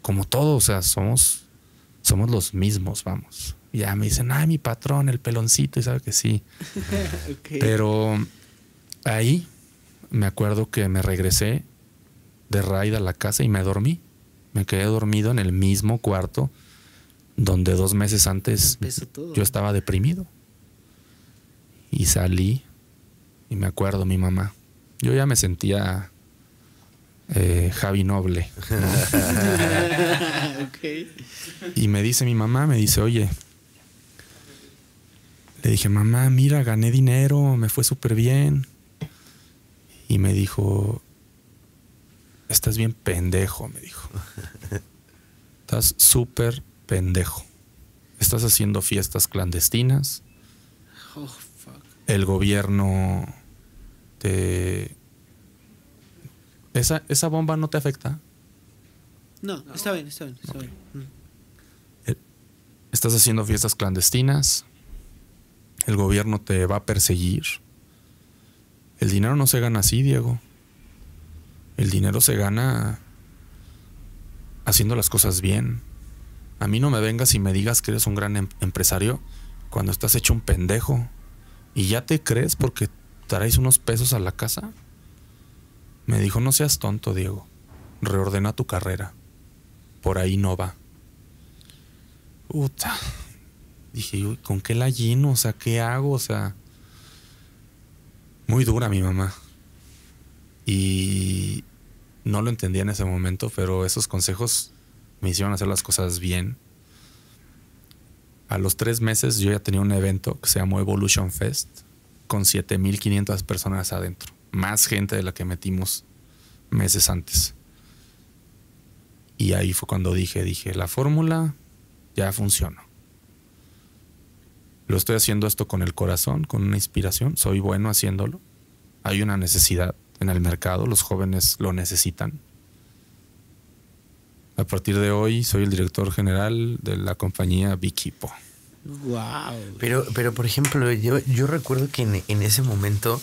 como todo, o sea, somos, somos los mismos, vamos. Ya me dicen, ay, mi patrón, el peloncito, y sabe que sí. Pero ahí me acuerdo que me regresé de raida a la casa y me dormí. Me quedé dormido en el mismo cuarto donde dos meses antes yo estaba deprimido. Y salí y me acuerdo mi mamá. Yo ya me sentía eh, Javi Noble. Y me dice mi mamá, me dice, oye, le dije, mamá, mira, gané dinero, me fue súper bien. Y me dijo, estás bien pendejo, me dijo. Estás súper pendejo. Estás haciendo fiestas clandestinas. Oh, El gobierno te... ¿Esa, ¿Esa bomba no te afecta? No, está bien, está bien. Está bien. Mm. Estás haciendo fiestas clandestinas. El gobierno te va a perseguir. El dinero no se gana así, Diego. El dinero se gana haciendo las cosas bien. A mí no me vengas y me digas que eres un gran em-, empresario cuando estás hecho un pendejo y ya te crees porque traes unos pesos a la casa. Me dijo, no seas tonto, Diego. Reordena tu carrera. Por ahí no va. Puta. Dije, ¿con qué la lleno? O sea, ¿qué hago? O sea, muy dura mi mamá. Y no lo entendía en ese momento, pero esos consejos me hicieron hacer las cosas bien. A los tres meses yo ya tenía un evento que se llamó Evolution Fest con 7.500 personas adentro, más gente de la que metimos meses antes. Y ahí fue cuando dije, dije, la fórmula ya funciona Lo estoy haciendo esto con el corazón, con una inspiración, soy bueno haciéndolo, hay una necesidad en el mercado, los jóvenes lo necesitan. A partir de hoy soy el director general de la compañía Bikipo. Wow. Pero, pero por ejemplo, yo, recuerdo que en, ese momento,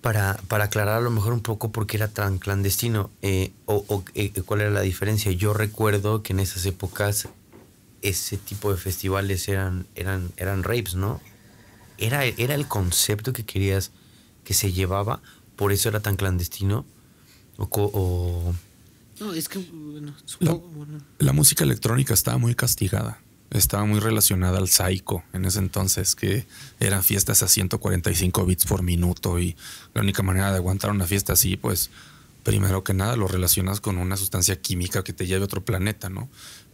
para, para, aclarar a lo mejor un poco por qué era tan clandestino eh, o, eh, cuál era la diferencia, yo recuerdo que en esas épocas ese tipo de festivales eran, eran, eran rapes, ¿no? Era, era el concepto que querías que se llevaba, por eso era tan clandestino. O, no, es que la, música electrónica estaba muy castigada. Estaba muy relacionada al psycho en ese entonces, que eran fiestas a 145 bits por minuto y la única manera de aguantar una fiesta así, pues primero que nada lo relacionas con una sustancia química que te lleve a otro planeta, ¿no?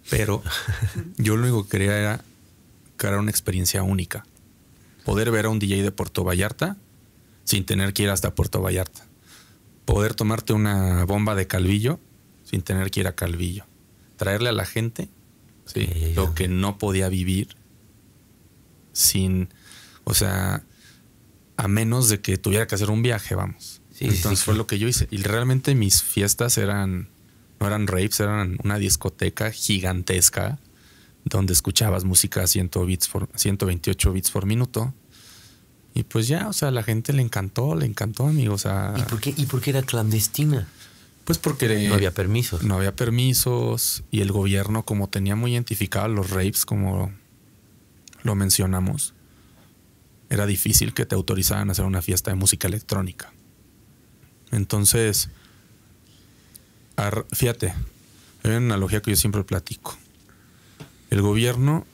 Pero yo lo único que quería era crear una experiencia única. Poder ver a un DJ de Puerto Vallarta sin tener que ir hasta Puerto Vallarta. Poder tomarte una bomba de Calvillo sin tener que ir a Calvillo. Traerle a la gente lo que no podía vivir sin, o sea, a menos de que tuviera que hacer un viaje, vamos. Entonces fue lo que yo hice. Y realmente mis fiestas eran, no eran rapes, eran una discoteca gigantesca donde escuchabas música a 100 bits por, 128 bits por minuto y pues ya, o sea, la gente le encantó, le encantó, amigo. ¿Y por qué, y era clandestina? Pues porque... No había permisos. No había permisos y el gobierno, como tenía muy identificados los rapes, como lo mencionamos, era difícil que te autorizaran a hacer una fiesta de música electrónica. Entonces, fíjate, hay una analogía que yo siempre platico. El gobierno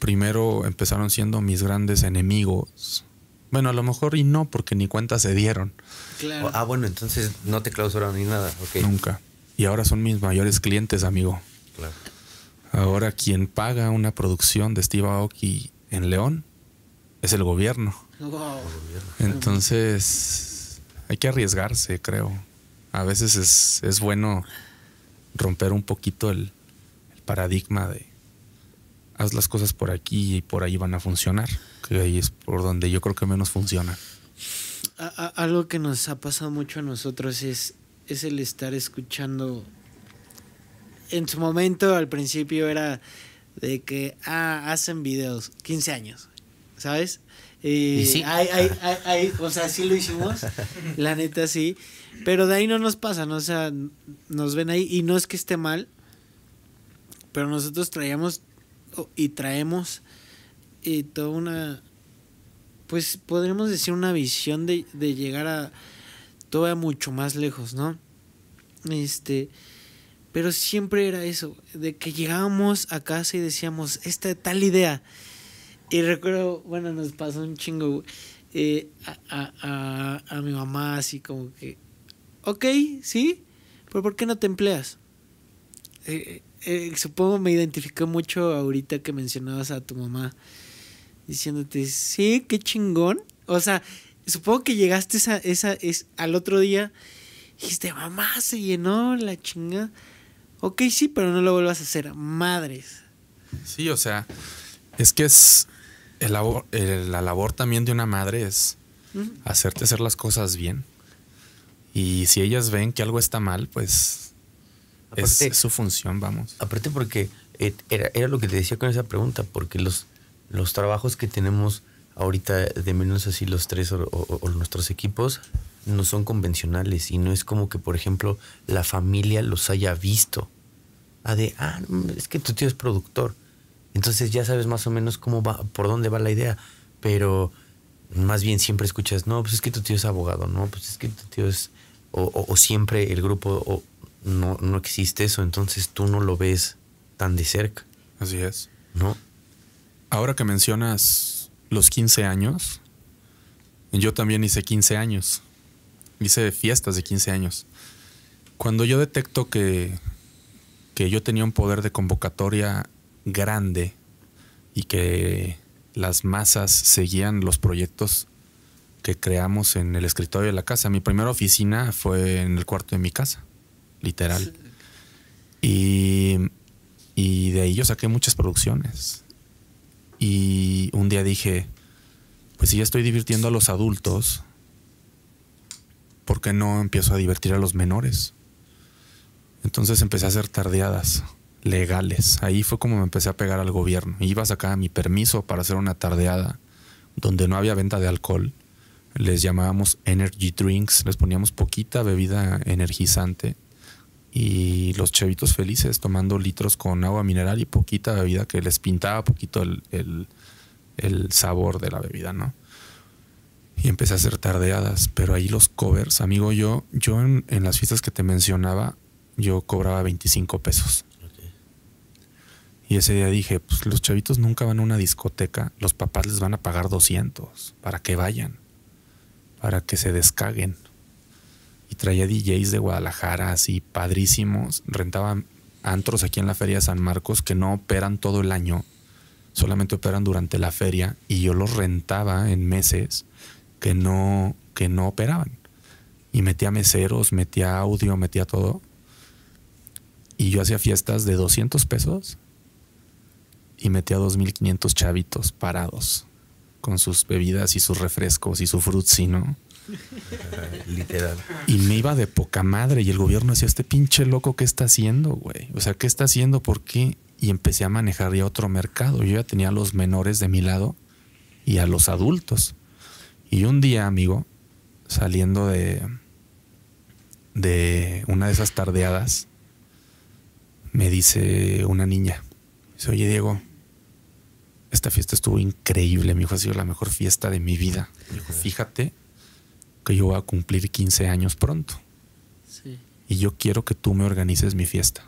primero empezaron siendo mis grandes enemigos. Bueno, a lo mejor y no, porque ni cuenta se dieron. Ah, bueno, entonces no te clausuraron ni nada. Okay. Nunca. Y ahora son mis mayores clientes, amigo. Claro. Ahora quien paga una producción de Steve Aoki en León es el gobierno. Entonces hay que arriesgarse, creo. A veces es, es bueno romper un poquito el paradigma de, haz las cosas por aquí y por ahí van a funcionar. Que ahí es por donde yo creo que menos funciona. algo que nos ha pasado mucho a nosotros es, es el estar escuchando. En su momento, al principio, era de que ah, hacen videos, 15 años, ¿sabes? ¿Y sí? hay, o sea, sí lo hicimos, la neta sí, pero de ahí no nos pasa. o sea, nos ven ahí y no es que esté mal, pero nosotros traíamos y traemos y eh, toda una, pues podríamos decir una visión de, llegar a todavía mucho más lejos, ¿no? Este, pero siempre era eso, de que llegábamos a casa y decíamos, esta tal idea. Y recuerdo, bueno, nos pasó un chingo eh, a, mi mamá así como que, ok, sí, pero ¿por qué no te empleas? Eh, eh, supongo me identificó mucho ahorita que mencionabas a tu mamá diciéndote, sí, qué chingón. O sea, supongo que llegaste esa, esa, es, al otro día, y dijiste, mamá, se llenó la chinga. Ok, sí, pero no lo vuelvas a hacer, madres. Sí, o sea, es que es el la labor también de una madre es hacerte hacer las cosas bien. Y si ellas ven que algo está mal, pues Aparte, es su función, vamos. Aparte porque eh, era, lo que te decía con esa pregunta, porque los, los trabajos que tenemos ahorita, de menos así los tres o, nuestros equipos, no son convencionales y no es como que, por ejemplo, la familia los haya visto. ah, ah es que tu tío es productor. Entonces ya sabes más o menos cómo va, por dónde va la idea. Pero más bien siempre escuchas, no, pues es que tu tío es abogado, no, pues es que tu tío es. O, o siempre el grupo o, no, no existe eso, entonces tú no lo ves tan de cerca. Así es. ¿No? Ahora que mencionas los 15 años, yo también hice 15 años. Hice fiestas de 15 años. Cuando yo detecto que, que yo tenía un poder de convocatoria grande y que las masas seguían los proyectos que creamos en el escritorio de la casa. Mi primera oficina fue en el cuarto de mi casa literal. Y, y de ahí yo saqué muchas producciones. Y un día dije, pues si ya estoy divirtiendo a los adultos, ¿por qué no empiezo a divertir a los menores? Entonces empecé a hacer tardeadas legales. Ahí fue como me empecé a pegar al gobierno. Iba a sacar mi permiso para hacer una tardeada donde no había venta de alcohol. Les llamábamos energy drinks, les poníamos poquita bebida energizante y los chavitos felices tomando litros con agua mineral y poquita bebida que les pintaba poquito el, sabor de la bebida, ¿no? Y empecé a hacer tardeadas, pero ahí los covers, amigo, yo, yo en, las fiestas que te mencionaba, yo cobraba 25 pesos. Y ese día dije, pues los chavitos nunca van a una discoteca, los papás les van a pagar 200 para que vayan, para que se descaguen y traía DJs de Guadalajara así padrísimos, rentaba antros aquí en la Feria de San Marcos que no operan todo el año, solamente operan durante la feria y yo los rentaba en meses que no, que no operaban. Y metía meseros, metía audio, metía todo. Y yo hacía fiestas de 200 pesos y metía 2.500 chavitos parados con sus bebidas y sus refrescos y su frutzi, ¿no? Literal. Y me iba de poca madre y el gobierno decía, este pinche loco, ¿qué está haciendo, güey? O sea, ¿qué está haciendo? ¿Por qué? Y empecé a manejar ya otro mercado. Yo ya tenía a los menores de mi lado y a los adultos. Y un día, amigo, saliendo de, de una de esas tardeadas, me dice una niña, dice, oye Diego, esta fiesta estuvo increíble, mi hijo ha sido la mejor fiesta de mi vida. fíjate que yo voy a cumplir 15 años pronto. Sí. Y yo quiero que tú me organices mi fiesta.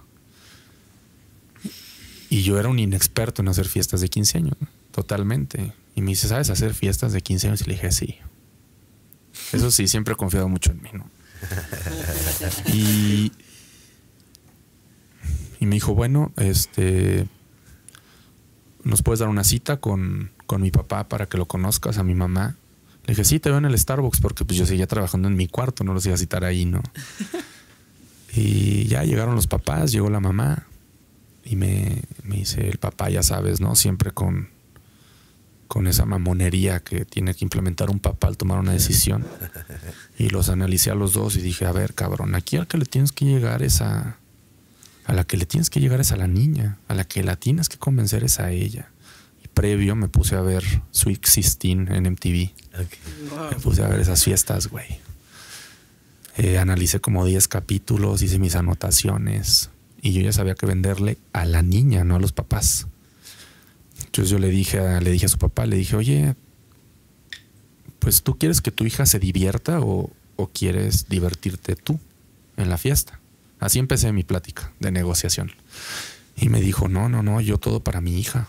Y yo era un inexperto en hacer fiestas de 15 años, totalmente. Y me dice, ¿sabes hacer fiestas de 15 años? Y le dije, sí. Eso sí, siempre he confiado mucho en mí, y, y me dijo, bueno, este, nos puedes dar una cita con, con mi papá para que lo conozcas, a mi mamá. Le dije, sí, te veo en el Starbucks, porque pues yo seguía trabajando en mi cuarto, no los iba a citar ahí, ¿no? y ya llegaron los papás, llegó la mamá, y me, me dice, el papá, ya sabes, ¿no? Siempre con, con esa mamonería que tiene que implementar un papá al tomar una decisión. Y los analicé a los dos y dije, a ver, cabrón, aquí al que le tienes que llegar es a... A la que le tienes que llegar es a la niña, a la que la tienes que convencer es a ella previo me puse a ver Sweet Sixteen en MTV. Me puse a ver esas fiestas, güey. Eh, analicé como 10 capítulos, hice mis anotaciones y yo ya sabía que venderle a la niña, no a los papás. Entonces yo le dije a, le dije a su papá, le dije, oye, pues tú quieres que tu hija se divierta o quieres divertirte tú en la fiesta. Así empecé mi plática de negociación. Y me dijo, no, no, no, yo todo para mi hija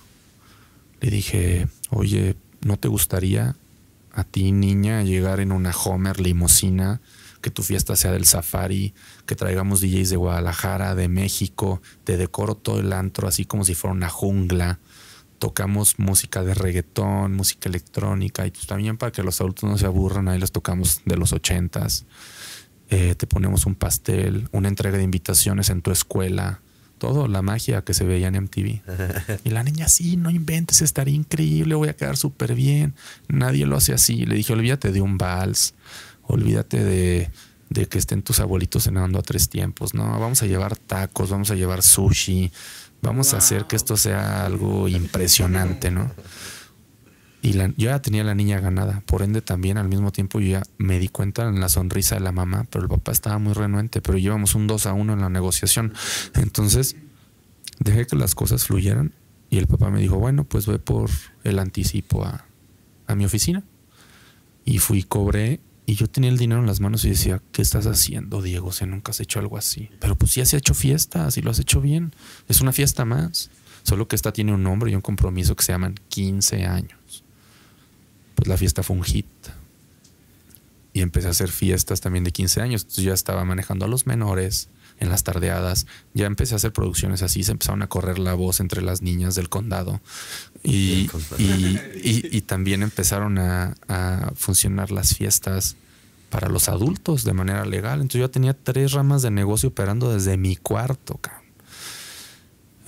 le dije, oye, ¿no te gustaría a ti, niña, llegar en una Homer limusina, que tu fiesta sea del safari, que traigamos DJs de Guadalajara, de México, te decoro todo el antro así como si fuera una jungla? Tocamos música de reggaetón, música electrónica, y pues también para que los adultos no se aburran, ahí los tocamos de los ochentas. Eh, te ponemos un pastel, una entrega de invitaciones en tu escuela todo la magia que se veía en MTV. Y la niña, sí, no inventes, estaría increíble, voy a quedar súper bien. Nadie lo hace así. Le dije, olvídate de un vals, olvídate de, de que estén tus abuelitos cenando a tres tiempos. No, vamos a llevar tacos, vamos a llevar sushi, vamos a hacer que esto sea algo impresionante, ¿no? Y yo ya tenía la niña ganada. Por ende, también al mismo tiempo yo ya me di cuenta en la sonrisa de la mamá, pero el papá estaba muy renuente, pero llevamos un 2 a 1 en la negociación. Entonces, dejé que las cosas fluyeran y el papá me dijo, bueno, pues ve por el anticipo a, mi oficina. Y fui, cobré y yo tenía el dinero en las manos y decía, ¿qué estás haciendo, Diego? O nunca has hecho algo así. Pero pues ya se ha hecho fiesta, si lo has hecho bien. Es una fiesta más. Solo que esta tiene un nombre y un compromiso que se llaman 15 años. Pues la fiesta fue un hit. Y empecé a hacer fiestas también de 15 años. Entonces ya estaba manejando a los menores en las tardeadas. Ya empecé a hacer producciones así. Se empezaron a correr la voz entre las niñas del condado. Y, y, también empezaron a, funcionar las fiestas para los adultos de manera legal. Entonces yo tenía tres ramas de negocio operando desde mi cuarto.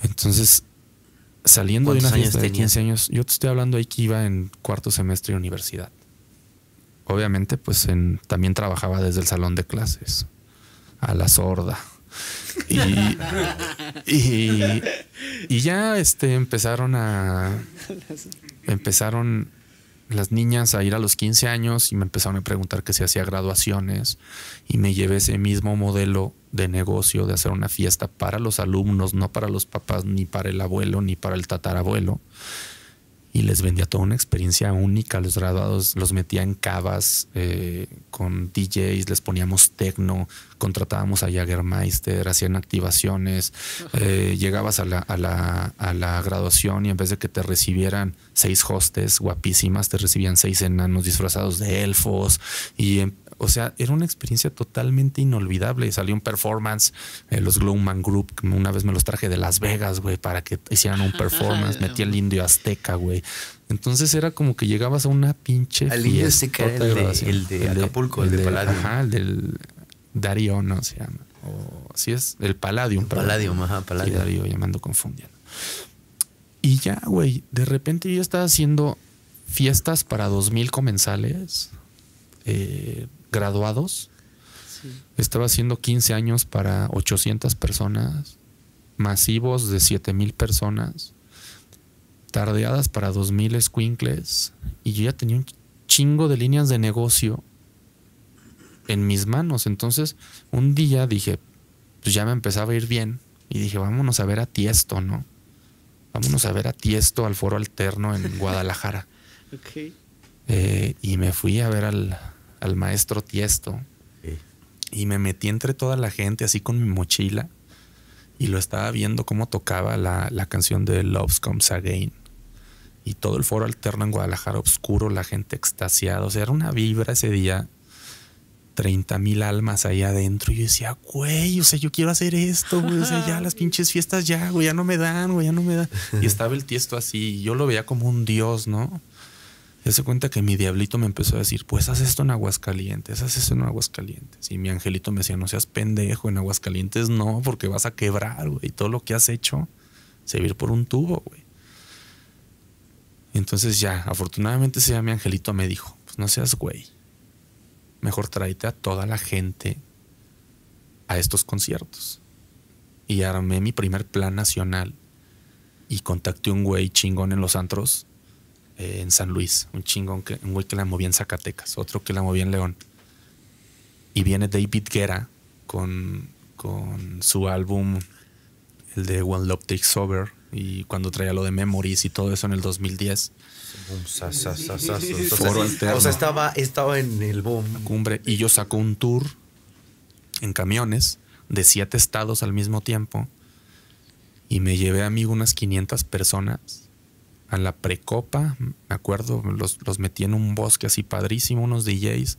Entonces saliendo de una fiesta de 15 años, yo te estoy hablando ahí que iba en cuarto semestre de universidad. Obviamente, pues en, también trabajaba desde el salón de clases, a la sorda. Y, ya este, empezaron a. Empezaron las niñas a ir a los 15 años y me empezaron a preguntar que se hacía graduaciones y me llevé ese mismo modelo de negocio, de hacer una fiesta para los alumnos, no para los papás, ni para el abuelo, ni para el tatarabuelo. Y les vendía toda una experiencia única. Los graduados los metía en cavas eh, con DJs, les poníamos tecno, contratábamos a Jagermeister, hacían activaciones. Eh, llegabas a la, a la graduación y en vez de que te recibieran seis hostes guapísimas, te recibían seis enanos disfrazados de elfos y en em, o sea, era una experiencia totalmente inolvidable. Salió un performance, eh, los Glowman Group, una vez me los traje de Las Vegas, güey, para que hicieran un performance. Metí el indio azteca, güey. Entonces era como que llegabas a una pinche. Al indio azteca el de, el de, Acapulco, el, de, el Ajá, del Darío, no se llama. O así es, el Palladium. El Palladium, ajá, Palladium. Darío llamando confundiendo. Y ya, güey, de repente yo estaba haciendo fiestas para 2000 comensales. Eh, graduados. Estaba haciendo 15 años para 800 personas, masivos de 7000 personas, tardeadas para 2000 escuincles, y yo ya tenía un chingo de líneas de negocio en mis manos. Entonces, un día dije, pues ya me empezaba a ir bien, y dije, vámonos a ver a Tiesto, ¿no? Vámonos a ver a Tiesto al Foro Alterno en Guadalajara. okay. Eh, y me fui a ver al, al maestro Tiesto. Y me metí entre toda la gente, así con mi mochila, y lo estaba viendo cómo tocaba la, canción de Love's Comes Again. Y todo el foro alterno en Guadalajara, oscuro, la gente extasiada. O sea, era una vibra ese día. 30 mil almas ahí adentro. Y yo decía, güey, o sea, yo quiero hacer esto, güey. O sea, ya las pinches fiestas ya, güey, ya no me dan, güey, ya no me dan. Y estaba el tiesto así. yo lo veía como un dios, ¿no? Y hace cuenta que mi diablito me empezó a decir, pues haz esto en Aguascalientes, haz esto en Aguascalientes. Y mi angelito me decía, no seas pendejo, en Aguascalientes no, porque vas a quebrar, güey. Todo lo que has hecho se va ir por un tubo, güey. Entonces ya, afortunadamente ese mi angelito me dijo, pues no seas güey. Mejor tráete a toda la gente a estos conciertos. Y armé mi primer plan nacional y contacté un güey chingón en los antros eh, en San Luis, un chingón, que, un güey que la movía en Zacatecas, otro que la movía en León. Y viene David Guerra con, con su álbum, el de One Love Takes Over, y cuando traía lo de Memories y todo eso en el 2010. o, sea, estaba, estaba en el boom. cumbre. Y yo saco un tour en camiones de siete estados al mismo tiempo y me llevé, a mí unas 500 personas a la precopa, me acuerdo, los, metí en un bosque así padrísimo, unos DJs,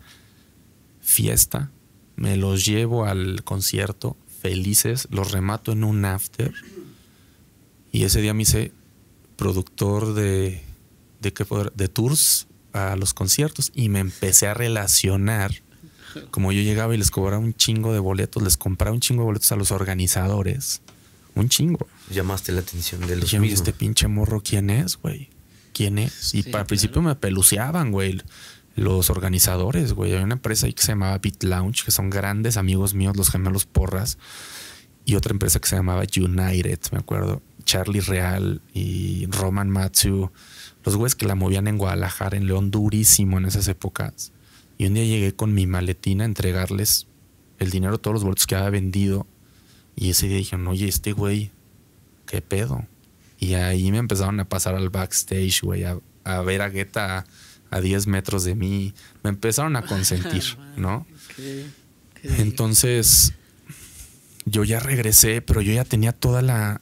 fiesta, me los llevo al concierto, felices, los remato en un after. Y ese día me hice productor de, de, poder? de tours a los conciertos y me empecé a relacionar. Como yo llegaba y les cobraba un chingo de boletos, les compraba un chingo de boletos a los organizadores. Un chingo llamaste la atención de los. Y este pinche morro, ¿quién es, güey? ¿Quién es? Y para al principio me peluceaban, güey los organizadores, güey. Hay una empresa ahí que se llamaba Pit Lounge, que son grandes amigos míos, los gemelos Porras, y otra empresa que se llamaba United, me acuerdo. Charlie Real y Roman Matsu, los güeyes que la movían en Guadalajara, en León, durísimo en esas épocas. Y un día llegué con mi maletina a entregarles el dinero, todos los boletos que había vendido. Y ese día dijeron, oye, este güey ¿qué pedo? Y ahí me empezaron a pasar al backstage, güey, a, ver a Guetta a, 10 metros de mí. Me empezaron a consentir, ¿no? Entonces, yo ya regresé, pero yo ya tenía toda la,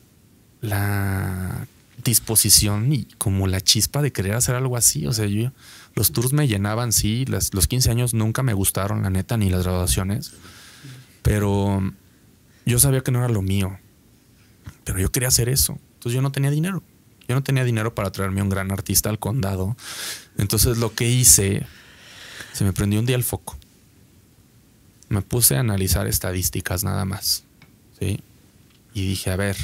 la disposición y como la chispa de querer hacer algo así. O sea, yo, los tours me llenaban, sí, los 15 años nunca me gustaron, la neta, ni las graduaciones, pero yo sabía que no era lo mío. Pero yo quería hacer eso. Entonces yo no tenía dinero. Yo no tenía dinero para traerme un gran artista al condado. Entonces lo que hice, se me prendió un día el foco. Me puse a analizar estadísticas nada más. ¿sí? Y dije, a ver,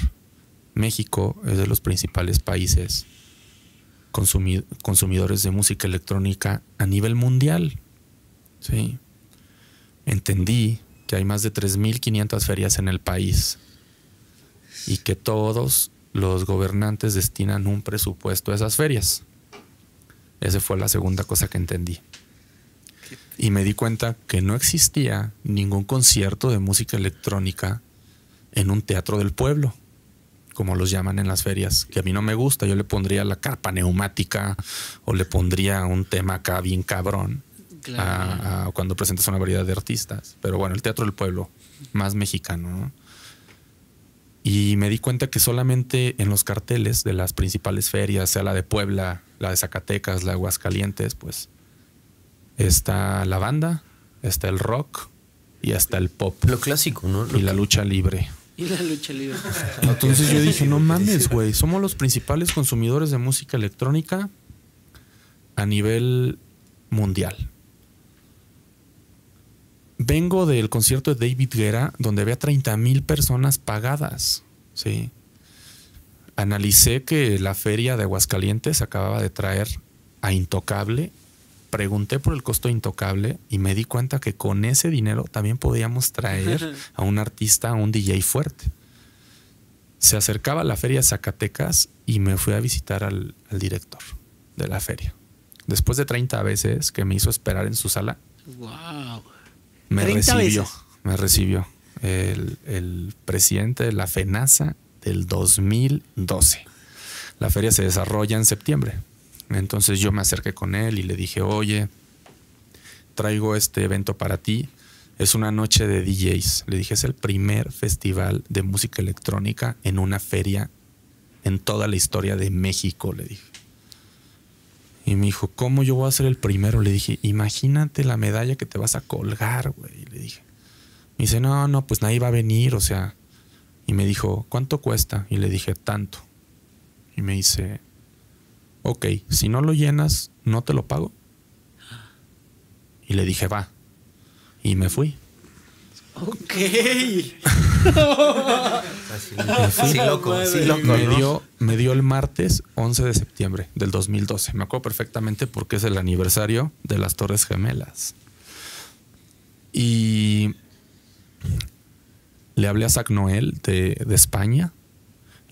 México es de los principales países consumidores de música electrónica a nivel mundial. ¿sí? Entendí que hay más de 3.500 ferias en el país y que todos los gobernantes destinan un presupuesto a esas ferias. Esa fue la segunda cosa que entendí. Y me di cuenta que no existía ningún concierto de música electrónica en un teatro del pueblo, como los llaman en las ferias, que a mí no me gusta. Yo le pondría la carpa neumática o le pondría un tema acá bien cabrón cuando a, cuando presentas una variedad de artistas. Pero bueno, el teatro del pueblo, más mexicano, ¿no? Y me di cuenta que solamente en los carteles de las principales ferias, sea la de Puebla, la de Zacatecas, la de Aguascalientes, pues está la banda, está el rock y hasta el pop. Lo clásico, ¿no? y la lucha libre. Y la lucha libre. Entonces yo dije, no mames, güey, somos los principales consumidores de música electrónica a nivel mundial vengo del concierto de David Guerra, donde había 30 mil personas pagadas. ¿sí? Analicé que la feria de Aguascalientes acababa de traer a Intocable. Pregunté por el costo de Intocable y me di cuenta que con ese dinero también podíamos traer a un artista, a un DJ fuerte. Se acercaba a la feria Zacatecas y me fui a visitar al, director de la feria. Después de 30 veces que me hizo esperar en su sala. ¡Wow! Me recibió, me recibió el, el presidente de la FENASA del 2012. La feria se desarrolla en septiembre. Entonces yo me acerqué con él y le dije, oye, traigo este evento para ti. Es una noche de DJs. Le dije, es el primer festival de música electrónica en una feria en toda la historia de México, le dije. Y me dijo, ¿cómo yo voy a ser el primero? Le dije, imagínate la medalla que te vas a colgar, güey. Y Le dije. Me dice, no, no, pues nadie va a venir, o sea. Y me dijo, ¿cuánto cuesta? Y le dije, tanto. Y me dice, ok, si no lo llenas, no te lo pago. Y le dije, va. Y me fui. Ok. sí, loco, sí, loco. Me dio, me dio el martes 11 de septiembre del 2012. Me acuerdo perfectamente porque es el aniversario de las Torres Gemelas. Y le hablé a Zac Noel de, España.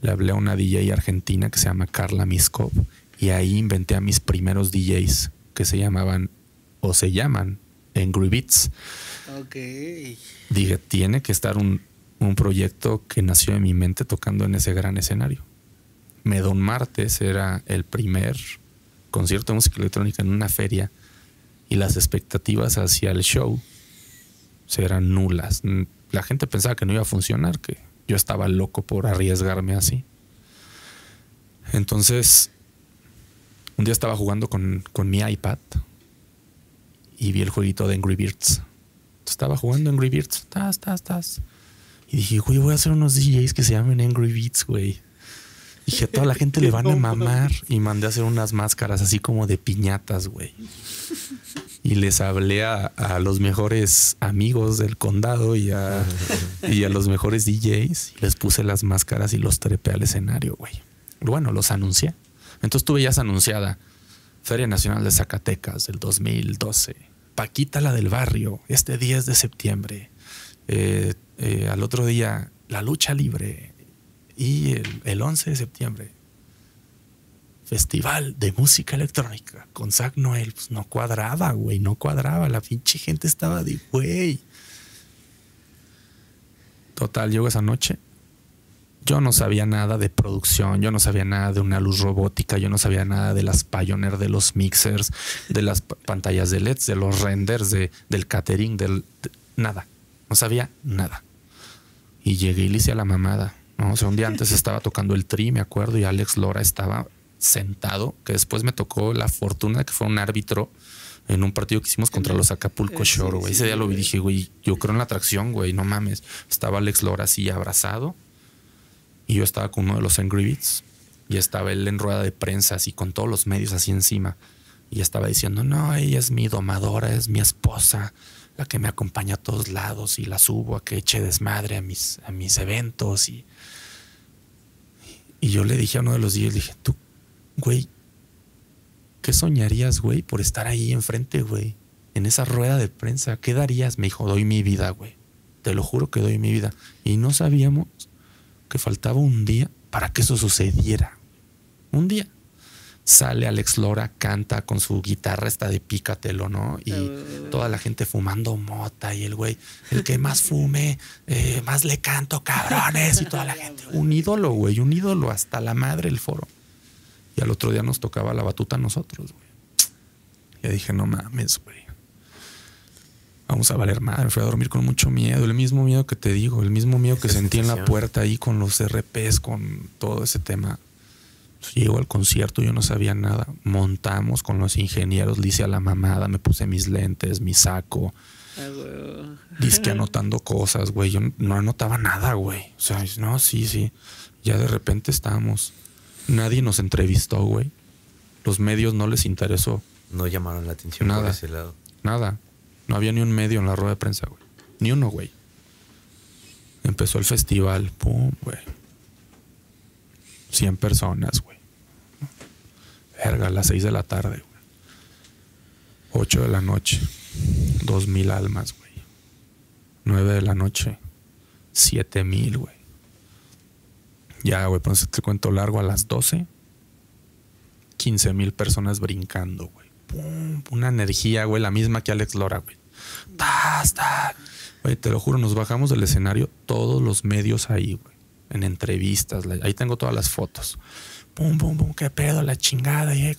Le hablé a una DJ argentina que se llama Carla Miskov Y ahí inventé a mis primeros DJs que se llamaban o se llaman Angry Beats Ok. Dije, tiene que estar un, proyecto que nació en mi mente tocando en ese gran escenario. Medón Martes era el primer concierto de música electrónica en una feria y las expectativas hacia el show eran nulas. La gente pensaba que no iba a funcionar, que yo estaba loco por arriesgarme así. Entonces, un día estaba jugando con, con mi iPad y vi el jueguito de Angry Birds. Estaba jugando Angry Beats Tas, tas, tas. Y dije, güey, voy a hacer unos DJs que se llamen Angry Beats, güey. Y dije, a toda la gente le van a mamar. Y mandé a hacer unas máscaras así como de piñatas, güey. Y les hablé a, los mejores amigos del condado y a, y a los mejores DJs. les puse las máscaras y los trepé al escenario, güey. Bueno, los anuncié. Entonces tuve ya anunciada Feria Nacional de Zacatecas del 2012 Paquita la del barrio, este 10 de septiembre. Eh, eh, al otro día, la lucha libre. Y el, 11 de septiembre, Festival de Música Electrónica con SAC Noel. Pues no cuadraba, güey, no cuadraba. La pinche gente estaba de, güey. Total, llegó esa noche yo no sabía nada de producción, yo no sabía nada de una luz robótica, yo no sabía nada de las Pioneer, de los mixers, de las pantallas de LEDs, de los renders, de, del catering, del, nada. No sabía nada. Y llegué y le hice a la mamada. ¿no? O sea, un día antes estaba tocando el tri, me acuerdo, y Alex Lora estaba sentado, que después me tocó la fortuna que fue un árbitro en un partido que hicimos contra los Acapulco eh, Shore, güey. Ese día lo vi y dije, güey, yo creo en la atracción, güey, no mames. Estaba Alex Lora así abrazado y yo estaba con uno de los Angry Beats y estaba él en rueda de prensa, así con todos los medios así encima. Y estaba diciendo, no, ella es mi domadora, es mi esposa, la que me acompaña a todos lados y la subo a que eche desmadre a mis, a mis eventos. Y, y yo le dije a uno de los días, dije, tú, güey, ¿qué soñarías, güey, por estar ahí enfrente, güey? En esa rueda de prensa, ¿qué darías? Me dijo, doy mi vida, güey. Te lo juro que doy mi vida. Y no sabíamos que faltaba un día para que eso sucediera. Un día. Sale Alex Lora, canta con su guitarra esta de pícatelo, ¿no? Y ah. toda la gente fumando mota y el güey, el que más fume, eh, más le canto, cabrones, y toda la gente. Un ídolo, güey, un ídolo, hasta la madre el foro. Y al otro día nos tocaba la batuta a nosotros, güey. Ya dije, no mames, güey vamos a valer madre. Fui a dormir con mucho miedo, el mismo miedo que te digo, el mismo miedo que sentí en la puerta ahí con los RPs, con todo ese tema. Pues, llego al concierto, yo no sabía nada. Montamos con los ingenieros, le a la mamada, me puse mis lentes, mi saco. Ah, Dice anotando cosas, güey. Yo no anotaba nada, güey. O sea, no, sí, sí. Ya de repente estábamos. Nadie nos entrevistó, güey. Los medios no les interesó. No llamaron la atención nada, por ese lado. Nada. No había ni un medio en la rueda de prensa, güey. Ni uno, güey. Empezó el festival, pum, güey. 100 personas, güey. Verga, a las 6 de la tarde, güey. 8 de la noche, 2000 almas, güey. 9 de la noche, 7000, güey. Ya, güey, pues te cuento largo a las 12. 15 mil personas brincando, güey. Pum, Una energía, güey, la misma que Alex Lora, güey tas, te lo juro, nos bajamos del escenario todos los medios ahí, güey. En entrevistas, ahí tengo todas las fotos. Pum, pum, pum, qué pedo, la chingada. Y, eh,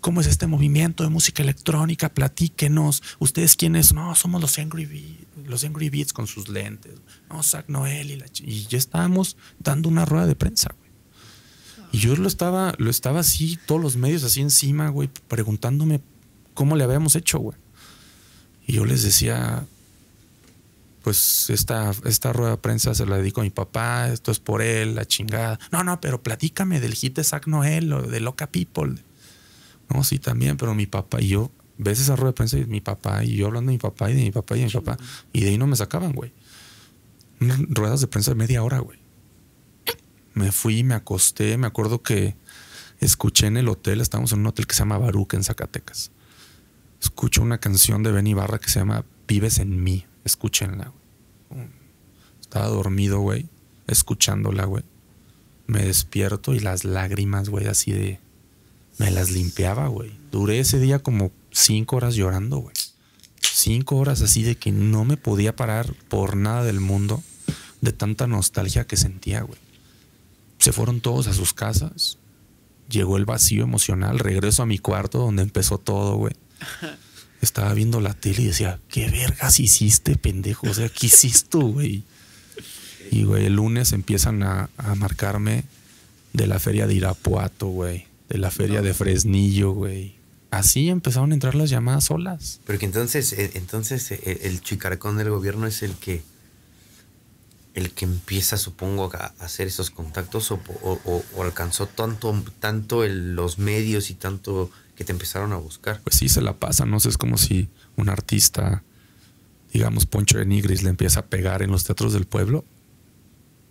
¿cómo, es este movimiento de música electrónica? Platíquenos. ¿Ustedes quiénes? No, somos los Angry Beats, los Angry Beats con sus lentes. No, Zach Noel y la Y ya estábamos dando una rueda de prensa, güey. Y yo lo estaba, lo estaba así, todos los medios así encima, güey, preguntándome cómo le habíamos hecho, güey. Y yo les decía, pues esta, esta rueda de prensa se la dedico a mi papá, esto es por él, la chingada. No, no, pero platícame del hit de Sac Noel o de Loca People. No, sí, también, pero mi papá y yo, ves esa rueda de prensa y mi papá, y yo hablando de mi papá y de mi papá y de mi papá, y de ahí no me sacaban, güey. Ruedas de prensa de media hora, güey. Me fui, me acosté, me acuerdo que escuché en el hotel, estábamos en un hotel que se llama Baruca en Zacatecas escucho una canción de Benny Barra que se llama Vives en mí. Escúchenla. Mm. Estaba dormido, güey, escuchándola, güey. Me despierto y las lágrimas, güey, así de. Me las limpiaba, güey. Duré ese día como cinco horas llorando, güey. Cinco horas así de que no me podía parar por nada del mundo de tanta nostalgia que sentía, güey. Se fueron todos a sus casas. Llegó el vacío emocional. Regreso a mi cuarto donde empezó todo, güey Estaba viendo la tele y decía, ¿qué vergas hiciste, pendejo? O sea, ¿qué hiciste, güey? Y, güey, el lunes empiezan a, marcarme de la feria de Irapuato, güey. De la feria de Fresnillo, güey. Así empezaron a entrar las llamadas solas. que entonces, eh, entonces eh, el chicarcón del gobierno es el que el que empieza, supongo, a hacer esos contactos o, alcanzó tanto, tanto los medios y tanto que te empezaron a buscar. Pues sí, se la pasan, ¿no? sé, Es como si un artista, digamos Poncho de Nigris, le empieza a pegar en los teatros del pueblo.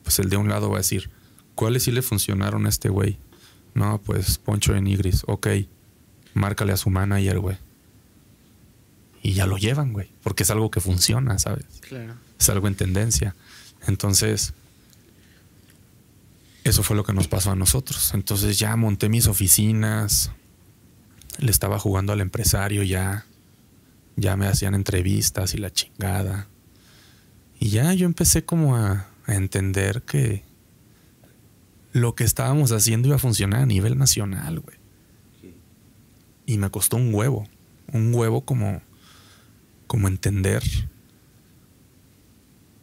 Pues el de un lado va a decir, ¿cuáles sí le funcionaron a este güey? No, pues Poncho de Nigris, ok, márcale a su manager, güey. Y ya lo llevan, güey, porque es algo que funciona, ¿sabes? Claro. Es algo en tendencia. Entonces, eso fue lo que nos pasó a nosotros. Entonces ya monté mis oficinas, le estaba jugando al empresario ya. Ya me hacían entrevistas y la chingada. Y ya yo empecé como a, entender que lo que estábamos haciendo iba a funcionar a nivel nacional, güey. Y me costó un huevo. Un huevo como, como entender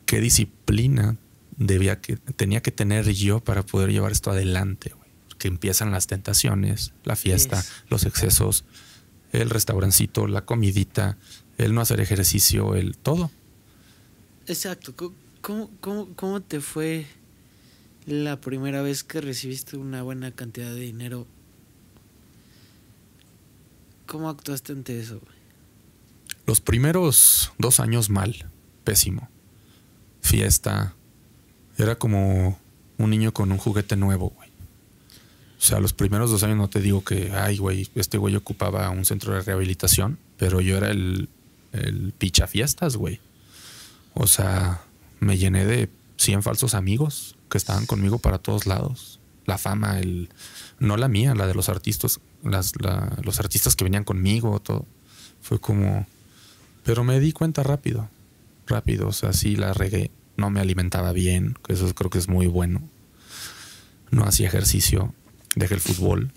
qué disciplina debía que, tenía que tener yo para poder llevar esto adelante. Güey que empiezan las tentaciones, la fiesta, los excesos, el restaurancito, la comidita, el no hacer ejercicio, el todo. Exacto. ¿Cómo, cómo te fue la primera vez que recibiste una buena cantidad de dinero? ¿Cómo actuaste ante eso? Los primeros dos años mal, pésimo. Fiesta. Era como un niño con un juguete nuevo, o sea, los primeros dos años no te digo que, ay, güey, este güey ocupaba un centro de rehabilitación, pero yo era el, el pichafiestas, güey. O sea, me llené de 100 falsos amigos que estaban conmigo para todos lados. La fama, el no la mía, la de los artistas, las, los artistas que venían conmigo, todo. Fue como... Pero me di cuenta rápido, rápido. O sea, sí la regué. No me alimentaba bien, que eso creo que es muy bueno. No hacía ejercicio Dejé el fútbol.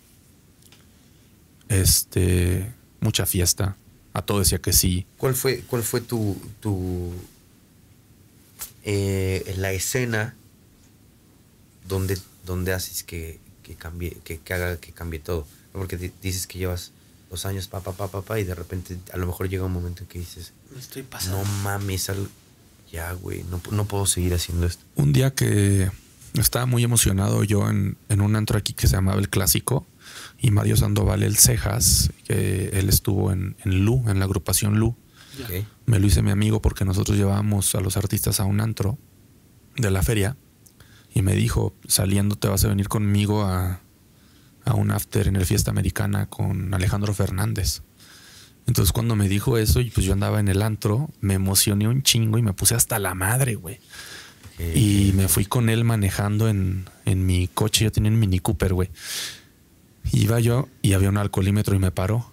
Este, mucha fiesta. A todo decía que sí. ¿Cuál fue, cuál fue tu, tu eh, la escena donde, donde haces que, cambie, que, haga que cambie todo? Porque dices que llevas dos años papá papá papá y de repente a lo mejor llega un momento en que dices me estoy pasando no mames ya güey no puedo seguir haciendo esto un día que estaba muy emocionado yo en, un antro aquí que se llamaba El Clásico y Mario Sandoval, el Cejas, que él estuvo en, Lu, en la agrupación Lu. Me lo hice mi amigo porque nosotros llevábamos a los artistas a un antro de la feria y me dijo, saliendo te vas a venir conmigo a, un after en el Fiesta Americana con Alejandro Fernández. Entonces cuando me dijo eso, y pues yo andaba en el antro, me emocioné un chingo y me puse hasta la madre, güey y eh, me fui con él manejando en, mi coche. Yo tenía un Mini Cooper, güey. Iba yo y había un alcoholímetro y me paró.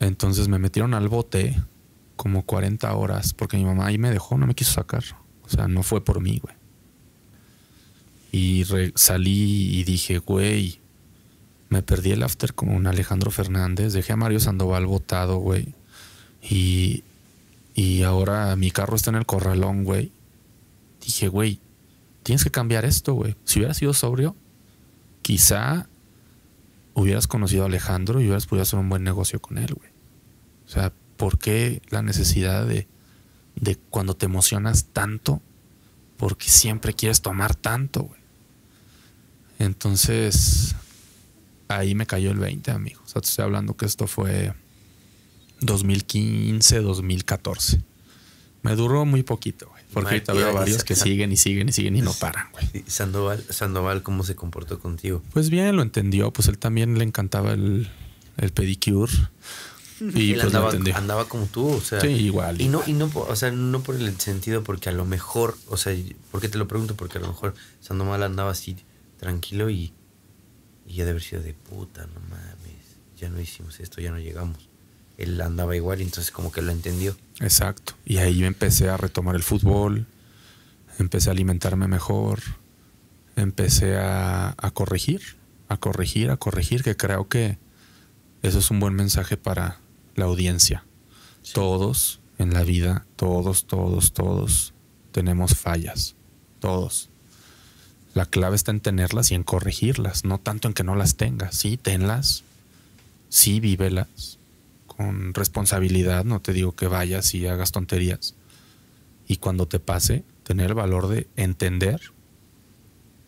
Entonces me metieron al bote como 40 horas porque mi mamá ahí me dejó, no me quiso sacar. O sea, no fue por mí, güey. Y salí y dije, güey, me perdí el after con un Alejandro Fernández. Dejé a Mario Sandoval botado, güey. Y, y ahora mi carro está en el corralón, güey dije, güey, tienes que cambiar esto, güey. Si hubieras sido sobrio, quizá hubieras conocido a Alejandro y hubieras podido hacer un buen negocio con él, güey. O sea, ¿por qué la necesidad de, de cuando te emocionas tanto? Porque siempre quieres tomar tanto, güey. Entonces, ahí me cayó el 20, amigo. O sea, te estoy hablando que esto fue 2015, 2014. Me duró muy poquito, güey. Porque ahorita veo varios que siguen y siguen y siguen y no paran, güey. Sandoval, Sandoval, ¿cómo se comportó contigo? Pues bien, lo entendió. Pues él también le encantaba el, pedicure. Y él pues, andaba, andaba como tú, o sea. Sí, igual. Y no, y no, no por el sentido, porque a lo mejor, o sea, ¿por qué te lo pregunto? Porque a lo mejor Sandoval andaba así tranquilo y, ya de haber sido de puta, no mames, ya no hicimos esto, ya no llegamos. Él andaba igual, entonces como que lo entendió. Exacto. Y ahí yo empecé a retomar el fútbol, empecé a alimentarme mejor, empecé a, corregir, a corregir, a corregir, que creo que eso es un buen mensaje para la audiencia. Todos en la vida, todos, todos, todos tenemos fallas, todos. La clave está en tenerlas y en corregirlas, no tanto en que no las tengas. Sí, tenlas, sí, vívelas, con responsabilidad, no te digo que vayas y hagas tonterías. Y cuando te pase, tener el valor de entender,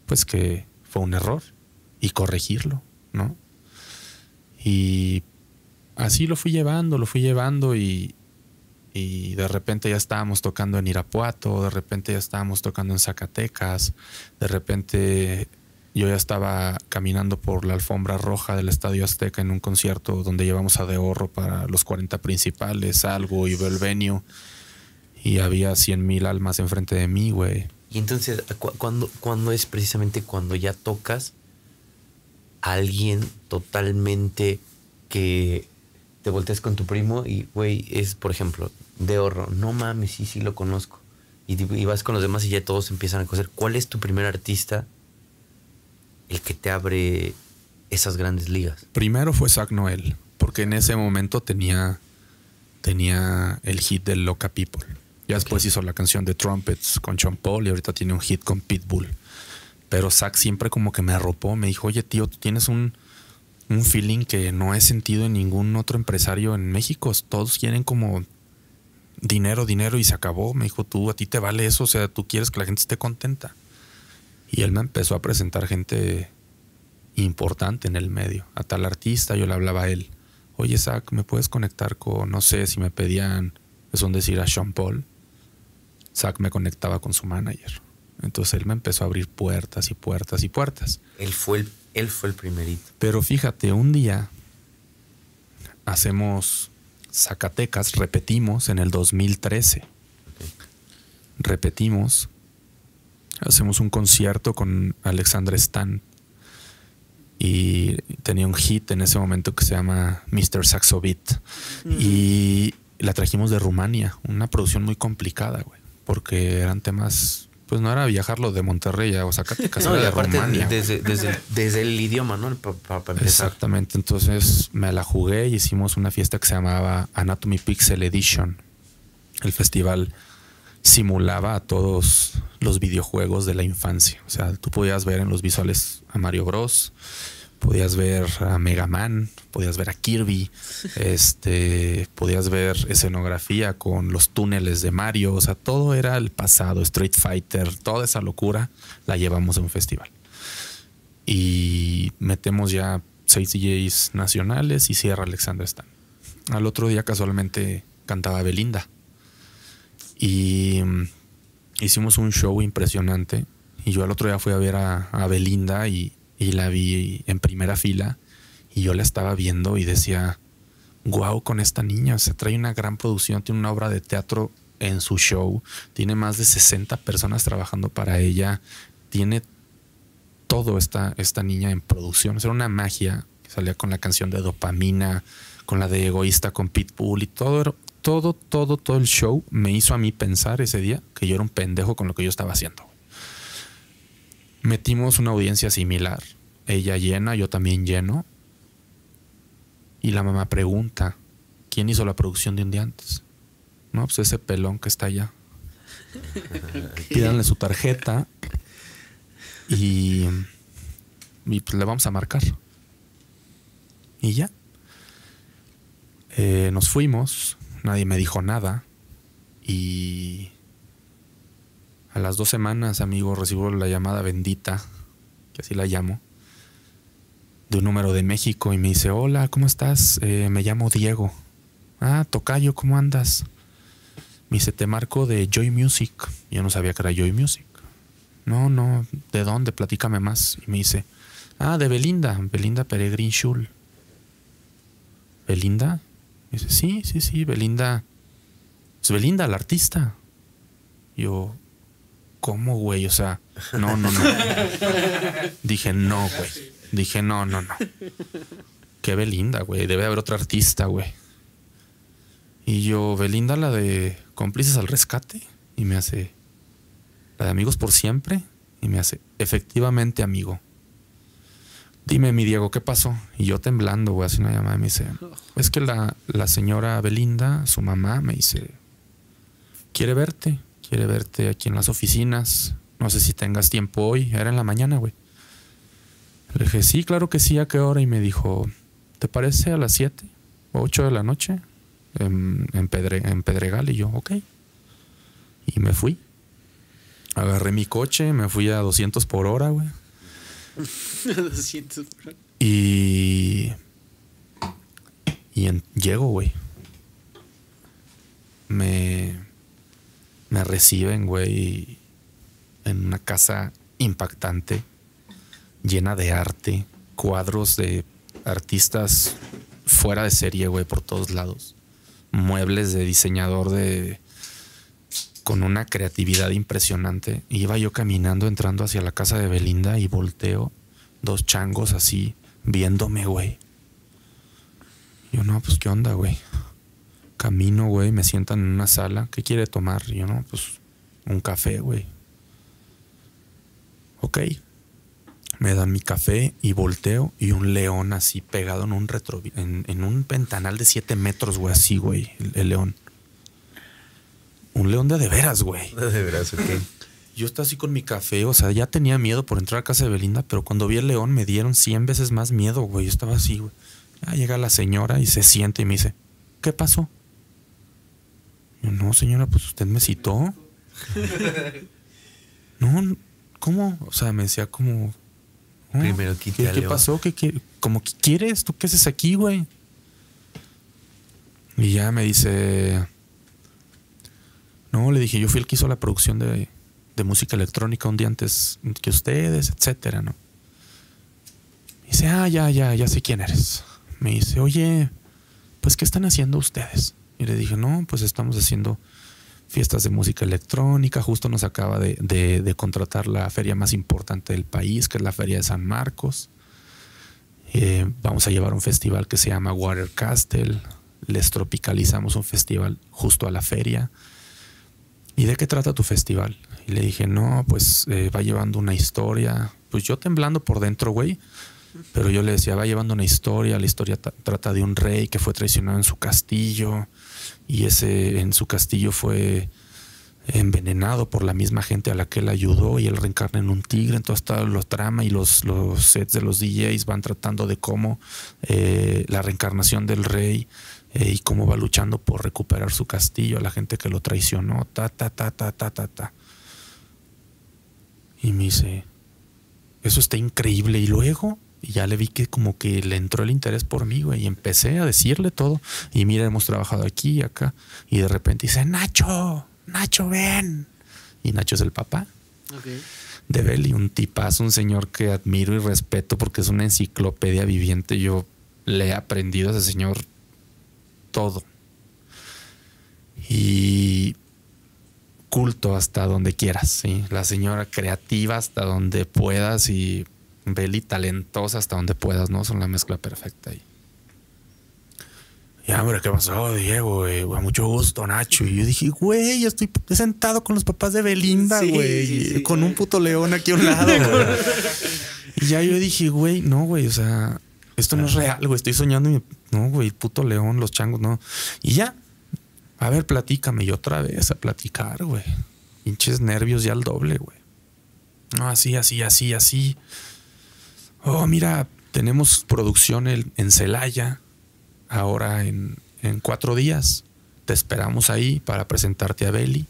pues que fue un error y corregirlo, ¿no? Y así lo fui llevando, lo fui llevando y, y de repente ya estábamos tocando en Irapuato, de repente ya estábamos tocando en Zacatecas, de repente yo ya estaba caminando por la alfombra roja del Estadio Azteca en un concierto donde llevamos a De para los 40 principales, algo, y Belvenio. Y había 100.000 mil almas enfrente de mí, güey. Y entonces, cuando es precisamente cuando ya tocas a alguien totalmente que te volteas con tu primo y, güey, es, por ejemplo, de No mames, sí, sí lo conozco. Y, y, vas con los demás y ya todos empiezan a conocer. ¿Cuál es tu primer artista el que te abre esas grandes ligas? Primero fue Zach Noel, porque en ese momento tenía, tenía el hit de Loca People. Ya después hizo la canción de Trumpets con Sean Paul y ahorita tiene un hit con Pitbull. Pero Zach siempre como que me arropó, me dijo, oye tío, tú tienes un, un feeling que no he sentido en ningún otro empresario en México. Todos quieren como dinero, dinero y se acabó. Me dijo, tú, a ti te vale eso, o sea, tú quieres que la gente esté contenta. Y él me empezó a presentar gente importante en el medio. A tal artista yo le hablaba a él. Oye, Zach, ¿me puedes conectar con, no sé, si me pedían, es un decir, a Sean Paul? Zach me conectaba con su manager. Entonces él me empezó a abrir puertas y puertas y puertas. Él fue el, él fue el primerito. Pero fíjate, un día hacemos Zacatecas, repetimos en el 2013. Repetimos hacemos un concierto con Alexandra Stan. Y tenía un hit en ese momento que se llama Mr. Saxo Beat. Mm. Y la trajimos de Rumania, una producción muy complicada, güey, porque eran temas, pues no era viajarlo de Monterrey a Zacatecas, de Desde, el idioma, ¿no? Exactamente, entonces me la jugué y hicimos una fiesta que se llamaba Anatomy Pixel Edition, el festival simulaba a todos los videojuegos de la infancia. O sea, tú podías ver en los visuales a Mario Bros, podías ver a Mega Man, podías ver a Kirby, este, podías ver escenografía con los túneles de Mario, o sea, todo era el pasado, Street Fighter, toda esa locura la llevamos a un festival. Y metemos ya seis DJs nacionales y cierra Alexander Stan. Al otro día casualmente cantaba Belinda y mm, hicimos un show impresionante. Y yo al otro día fui a ver a, Belinda y, la vi en primera fila. Y yo la estaba viendo y decía, guau, con esta niña. Se trae una gran producción, tiene una obra de teatro en su show. Tiene más de 60 personas trabajando para ella. Tiene todo esta, esta niña en producción. Era una magia salía con la canción de Dopamina, con la de Egoísta, con Pitbull y todo todo, todo, todo el show me hizo a mí pensar ese día que yo era un pendejo con lo que yo estaba haciendo. Metimos una audiencia similar. Ella llena, yo también lleno. Y la mamá pregunta, ¿quién hizo la producción de un día antes? No, pues ese pelón que está allá. Pídanle su tarjeta y, pues le vamos a marcar. Y ya. Eh, nos fuimos nadie me dijo nada y a las dos semanas, amigo, recibo la llamada bendita, que así la llamo, de un número de México y me dice, hola, ¿cómo estás? Eh, me llamo Diego. Ah, Tocayo, ¿cómo andas? Me dice, te marco de Joy Music. Yo no sabía que era Joy Music. No, no, ¿de dónde? Platícame más. Y me dice, ah, de Belinda, Belinda Peregrin Schul. ¿Belinda? dice, sí, sí, sí, Belinda. Es pues, Belinda, la artista. yo, ¿cómo, güey? O sea, no, no, no. Dije, no, güey. Dije, no, no, no. Qué Belinda, güey. Debe haber otra artista, güey. Y yo, Belinda, la de cómplices al rescate. Y me hace, la de amigos por siempre. Y me hace, efectivamente, amigo dime, mi Diego, ¿qué pasó? Y yo temblando, güey, así una llamada me dice, es que la, la señora Belinda, su mamá, me dice, quiere verte, quiere verte aquí en las oficinas, no sé si tengas tiempo hoy, era en la mañana, güey. Le dije, sí, claro que sí, ¿a qué hora? Y me dijo, ¿te parece a las 7 o 8 de la noche? En, en, en Pedregal. Y yo, ok. Y me fui. Agarré mi coche, me fui a 200 por hora, güey. Y. Y llego, güey. Me. Me reciben, güey. En una casa impactante, llena de arte, cuadros de artistas fuera de serie, güey, por todos lados. Muebles de diseñador de con una creatividad impresionante. Iba yo caminando, entrando hacia la casa de Belinda y volteo, dos changos así, viéndome, güey. Yo no, pues qué onda, güey. Camino, güey, me sientan en una sala. ¿Qué quiere tomar? Yo no, pues un café, güey. Ok. Me dan mi café y volteo y un león así pegado en un retro, en, un ventanal de 7 metros, güey, así, güey, el león. Un león de de veras, güey. De veras, ok. Yo estaba así con mi café, o sea, ya tenía miedo por entrar a casa de Belinda, pero cuando vi el león me dieron 100 veces más miedo, güey. Yo estaba así, güey. Ah, llega la señora y se siente y me dice, ¿qué pasó? no, señora, pues usted me citó. no, ¿cómo? O sea, me decía como... Primero quítale. ¿Qué, ¿Qué pasó? ¿Qué, como, quieres? ¿Tú qué haces aquí, güey? Y ya me dice... No, le dije, yo fui el que hizo la producción de, música electrónica un día antes que ustedes, etcétera, ¿no? dice, ah, ya, ya, ya sé quién eres. Me dice, oye, pues, ¿qué están haciendo ustedes? Y le dije, no, pues estamos haciendo fiestas de música electrónica. Justo nos acaba de, contratar la feria más importante del país, que es la Feria de San Marcos. Eh, vamos a llevar un festival que se llama Water Castle. Les tropicalizamos un festival justo a la feria ¿y de qué trata tu festival? Y le dije, no, pues eh, va llevando una historia. Pues yo temblando por dentro, güey. Pero yo le decía, va llevando una historia. La historia trata de un rey que fue traicionado en su castillo. Y ese en su castillo fue envenenado por la misma gente a la que él ayudó y él reencarna en un tigre. Entonces toda los trama y los, los sets de los DJs van tratando de cómo eh, la reencarnación del rey eh, y cómo va luchando por recuperar su castillo, a la gente que lo traicionó, ta, ta, ta, ta, ta, ta, ta. Y me dice, eso está increíble. Y luego ya le vi que como que le entró el interés por mí, güey, y empecé a decirle todo. Y mira, hemos trabajado aquí y acá. Y de repente dice, Nacho, Nacho, ven. Y Nacho es el papá de Beli, un tipazo, un señor que admiro y respeto porque es una enciclopedia viviente. Yo le he aprendido a ese señor todo. Y culto hasta donde quieras, ¿sí? La señora creativa hasta donde puedas y Beli talentosa hasta donde puedas, ¿no? Son la mezcla perfecta ahí. Ya, hombre, ¿qué pasó, Diego? Eh, güey? mucho gusto, Nacho. Y yo dije, güey, yo estoy sentado con los papás de Belinda, güey. con un puto león aquí a un lado, y ya yo dije, güey, no, güey, o sea, esto no es real, güey, estoy soñando. Y, no, güey, puto león, los changos, no. Y ya, a ver, platícame. Y otra vez a platicar, güey. Pinches nervios ya al doble, güey. No, así, así, así, así. Oh, mira, tenemos producción en Celaya ahora en, en cuatro días. Te esperamos ahí para presentarte a Beli,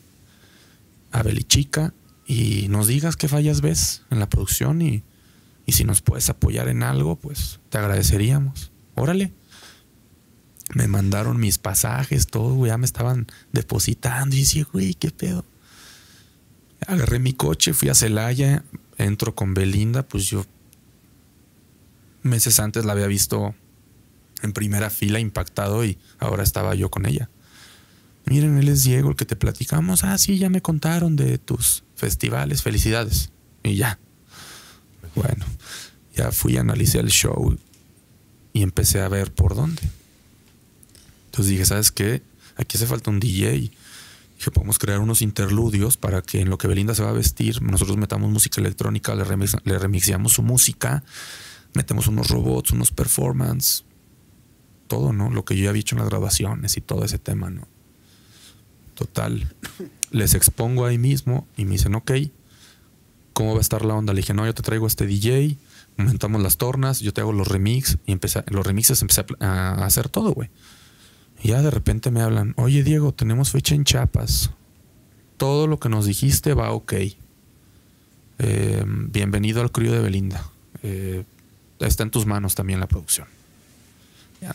a Beli Chica, y nos digas qué fallas ves en la producción y y si nos puedes apoyar en algo, pues te agradeceríamos. Órale. Me mandaron mis pasajes, todo, ya me estaban depositando. Y dije, güey, qué pedo. Agarré mi coche, fui a Celaya, entro con Belinda, pues yo meses antes la había visto en primera fila, impactado, y ahora estaba yo con ella. Miren, él es Diego, el que te platicamos. Ah, sí, ya me contaron de tus festivales, felicidades. Y ya, bueno, ya fui y analicé el show y empecé a ver por dónde. Entonces dije, ¿sabes qué? Aquí hace falta un DJ. Dije, podemos crear unos interludios para que en lo que Belinda se va a vestir, nosotros metamos música electrónica, le, remixiamos su música, metemos unos robots, unos performance, todo, ¿no? Lo que yo ya había hecho en las grabaciones y todo ese tema, ¿no? Total. Les expongo ahí mismo y me dicen, ok, ¿cómo va a estar la onda? Le dije, no, yo te traigo este DJ, Aumentamos las tornas, yo te hago los remixes... y empecé, los remixes empecé a, hacer todo, güey. Y ya de repente me hablan, oye Diego, tenemos fecha en Chiapas. Todo lo que nos dijiste va ok. Em, bienvenido al crío de Belinda. Eh, está en tus manos también la producción.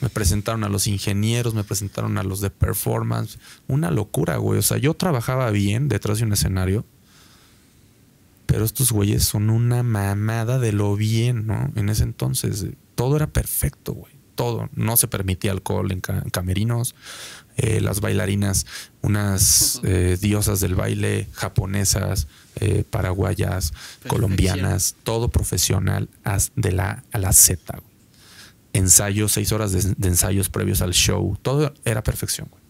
me presentaron a los ingenieros, me presentaron a los de performance. Una locura, güey. O sea, yo trabajaba bien detrás de un escenario, pero estos güeyes son una mamada de lo bien, ¿no? En ese entonces, todo era perfecto, güey. Todo. No se permitía alcohol en, camerinos. Eh, las bailarinas, unas eh, diosas del baile, japonesas, eh, paraguayas, colombianas, todo profesional de la a la Z. Ensayos, seis horas de, de, ensayos previos al show. Todo era perfección, güey.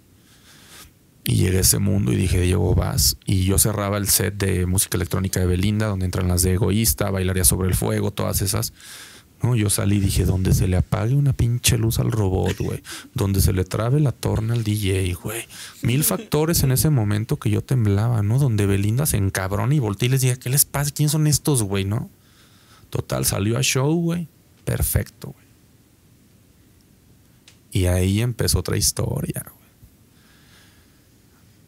Y llegué a ese mundo y dije, Diego, vas. Y yo cerraba el set de música electrónica de Belinda, donde entran las de Egoísta, Bailaría sobre el Fuego, todas esas. No, yo salí y dije, donde se le apague una pinche luz al robot, güey. Donde se le trabe la torna al DJ, güey. Mil factores en ese momento que yo temblaba, ¿no? Donde Belinda se encabrona y volteé y les dije, ¿qué les pasa? ¿Quién son estos, güey, no? Total, salió a show, güey. Perfecto, güey. Y ahí empezó otra historia, güey.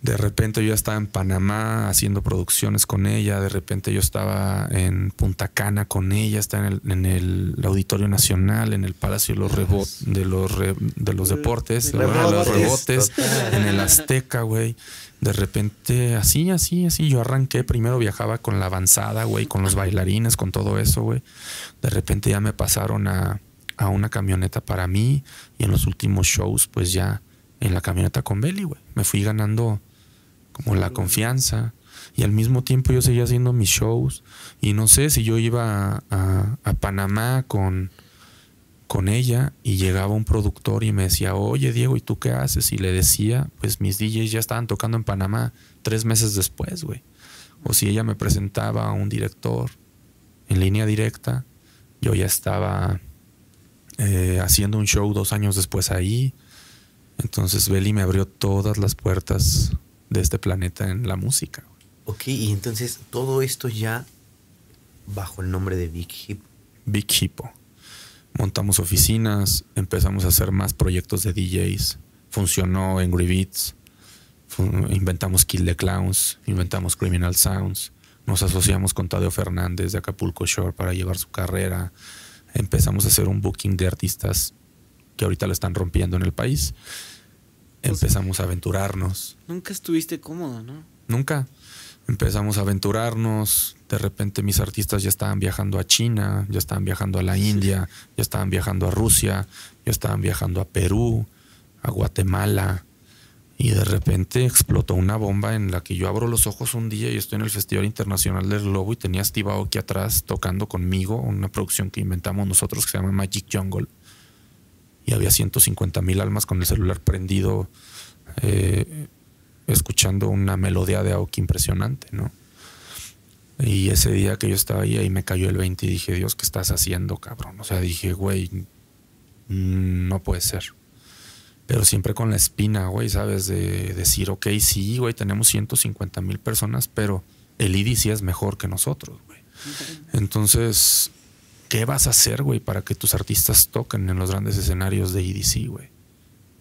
De repente yo estaba en Panamá haciendo producciones con ella, de repente yo estaba en Punta Cana con ella, estaba en el, Auditorio Nacional, en el Palacio de los, de los, de los Deportes, los Rebotes, en el Azteca, güey. De repente, así, así, así, yo arranqué, primero viajaba con la avanzada, güey, con los bailarines, con todo eso, güey. De repente ya me pasaron a, a una camioneta para mí y en los últimos shows, pues ya en la camioneta con Belly, güey. Me fui ganando como la confianza. Y al mismo tiempo yo seguía haciendo mis shows. Y no sé si yo iba a, Panamá con, con ella y llegaba un productor y me decía, oye Diego, ¿y tú qué haces? Y le decía, pues mis DJs ya estaban tocando en Panamá tres meses después, güey. O si ella me presentaba a un director en línea directa, yo ya estaba eh, haciendo un show dos años después ahí. Entonces Beli me abrió todas las puertas de este planeta en la música. Ok, y entonces todo esto ya bajo el nombre de Big Hip. Big Hippo. Montamos oficinas, empezamos a hacer más proyectos de DJs. Funcionó en Beats, inventamos Kill the Clowns, inventamos Criminal Sounds. Nos asociamos con Tadeo Fernández de Acapulco Shore para llevar su carrera. Empezamos a hacer un booking de artistas que ahorita lo están rompiendo en el país empezamos a aventurarnos. Nunca estuviste cómodo, ¿no? Nunca. Empezamos a aventurarnos. De repente mis artistas ya estaban viajando a China, ya estaban viajando a la India, ya estaban viajando a Rusia, ya estaban viajando a Perú, a Guatemala. Y de repente explotó una bomba en la que yo abro los ojos un día y estoy en el Festival Internacional del Lobo y tenía a Steve Aoki atrás tocando conmigo una producción que inventamos nosotros que se llama Magic Jungle y había 150 mil almas con el celular prendido, eh, escuchando una melodía de Aoki impresionante, ¿no? Y ese día que yo estaba ahí, ahí me cayó el 20 y dije, Dios, ¿qué estás haciendo, cabrón? O sea, dije, güey, mm, no puede ser. Pero siempre con la espina, güey, ¿sabes? De decir, ok, sí, güey, tenemos 150 mil personas, pero el ID sí es mejor que nosotros, güey. Entonces, ¿qué vas a hacer, güey, para que tus artistas toquen en los grandes escenarios de EDC, güey?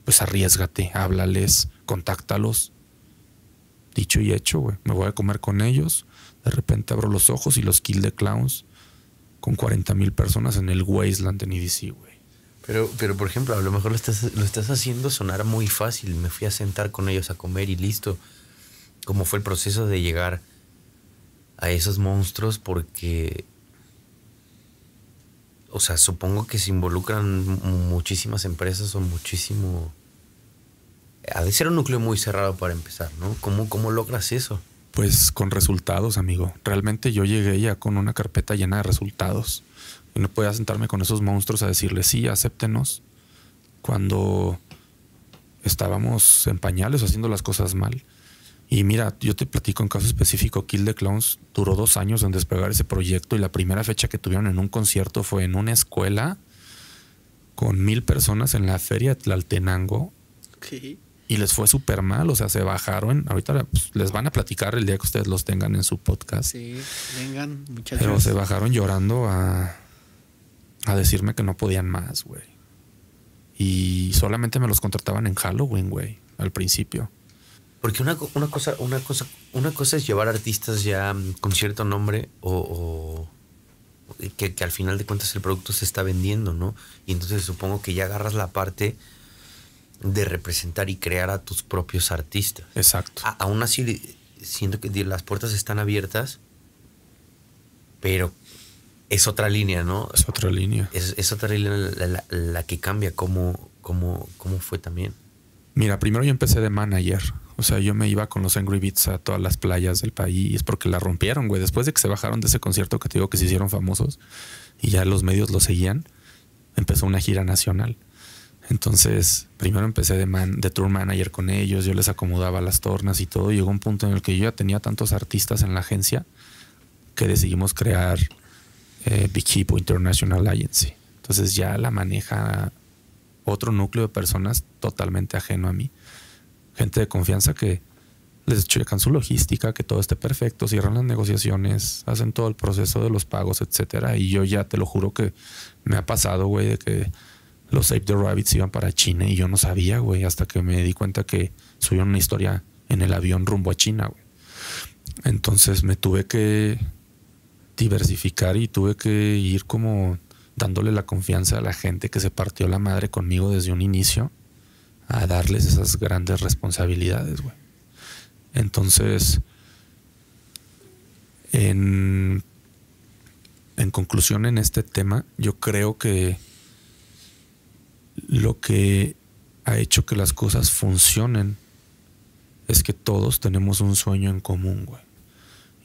Pues arriesgate, háblales, contáctalos. Dicho y hecho, güey. Me voy a comer con ellos. De repente abro los ojos y los kill de clowns con 40 mil personas en el Wasteland en EDC, güey. Pero, pero, por ejemplo, a lo mejor lo estás, lo estás haciendo sonar muy fácil. Me fui a sentar con ellos a comer y listo. ¿Cómo fue el proceso de llegar a esos monstruos? Porque o sea, supongo que se involucran muchísimas empresas o muchísimo... Ha de ser un núcleo muy cerrado para empezar, ¿no? ¿Cómo, logras eso? Pues con resultados, amigo. Realmente yo llegué ya con una carpeta llena de resultados. Y no podía sentarme con esos monstruos a decirles, sí, acéptenos. Cuando estábamos en pañales haciendo las cosas mal. Y mira, yo te platico en caso específico, Kill the Clowns duró dos años en despegar ese proyecto y la primera fecha que tuvieron en un concierto fue en una escuela con mil personas en la feria de Tlaltenango. Y les fue súper mal, o sea, se bajaron. Ahorita pues, les van a platicar el día que ustedes los tengan en su podcast. Sí, vengan, muchas Pero se bajaron llorando a, a decirme que no podían más, güey. Y solamente me los contrataban en Halloween, güey, al principio. Porque una, cosa, una, cosa, una cosa es llevar artistas ya mm, con cierto nombre o, eh, que, al final de cuentas el producto se está vendiendo, ¿no? Y entonces supongo que ya agarras la parte de representar y crear a tus propios artistas. Exacto. aún así, siento que las puertas están abiertas, pero es otra línea, ¿no? Es otra línea. Es, otra línea la, que cambia, ¿Cómo cómo fue también. Mira, primero yo empecé de manager. O sea, yo me iba con los Angry Beats a todas las playas del país porque la rompieron, güey. Después de que se bajaron de ese concierto que te digo que se hicieron famosos y ya los medios lo seguían, empezó una gira nacional. Entonces, primero empecé de, tour manager con ellos, yo les acomodaba las tornas y todo. llegó un punto en el que yo ya tenía tantos artistas en la agencia que decidimos crear eh, Big International Agency. Entonces ya la maneja otro núcleo de personas totalmente ajeno a mí gente de confianza que les checan su logística, que todo esté perfecto, cierran las negociaciones, hacen todo el proceso de los pagos, etcétera. Y yo ya te lo juro que me ha pasado, güey, de que los Save the Rabbits iban para China y yo no sabía, güey, hasta que me di cuenta que subió una historia en el avión rumbo a China, güey. Entonces me tuve que diversificar y tuve que ir como dándole la confianza a la gente que se partió la madre conmigo desde un inicio a darles esas grandes responsabilidades, güey. Entonces, en, en conclusión en este tema, yo creo que lo que ha hecho que las cosas funcionen es que todos tenemos un sueño en común, güey.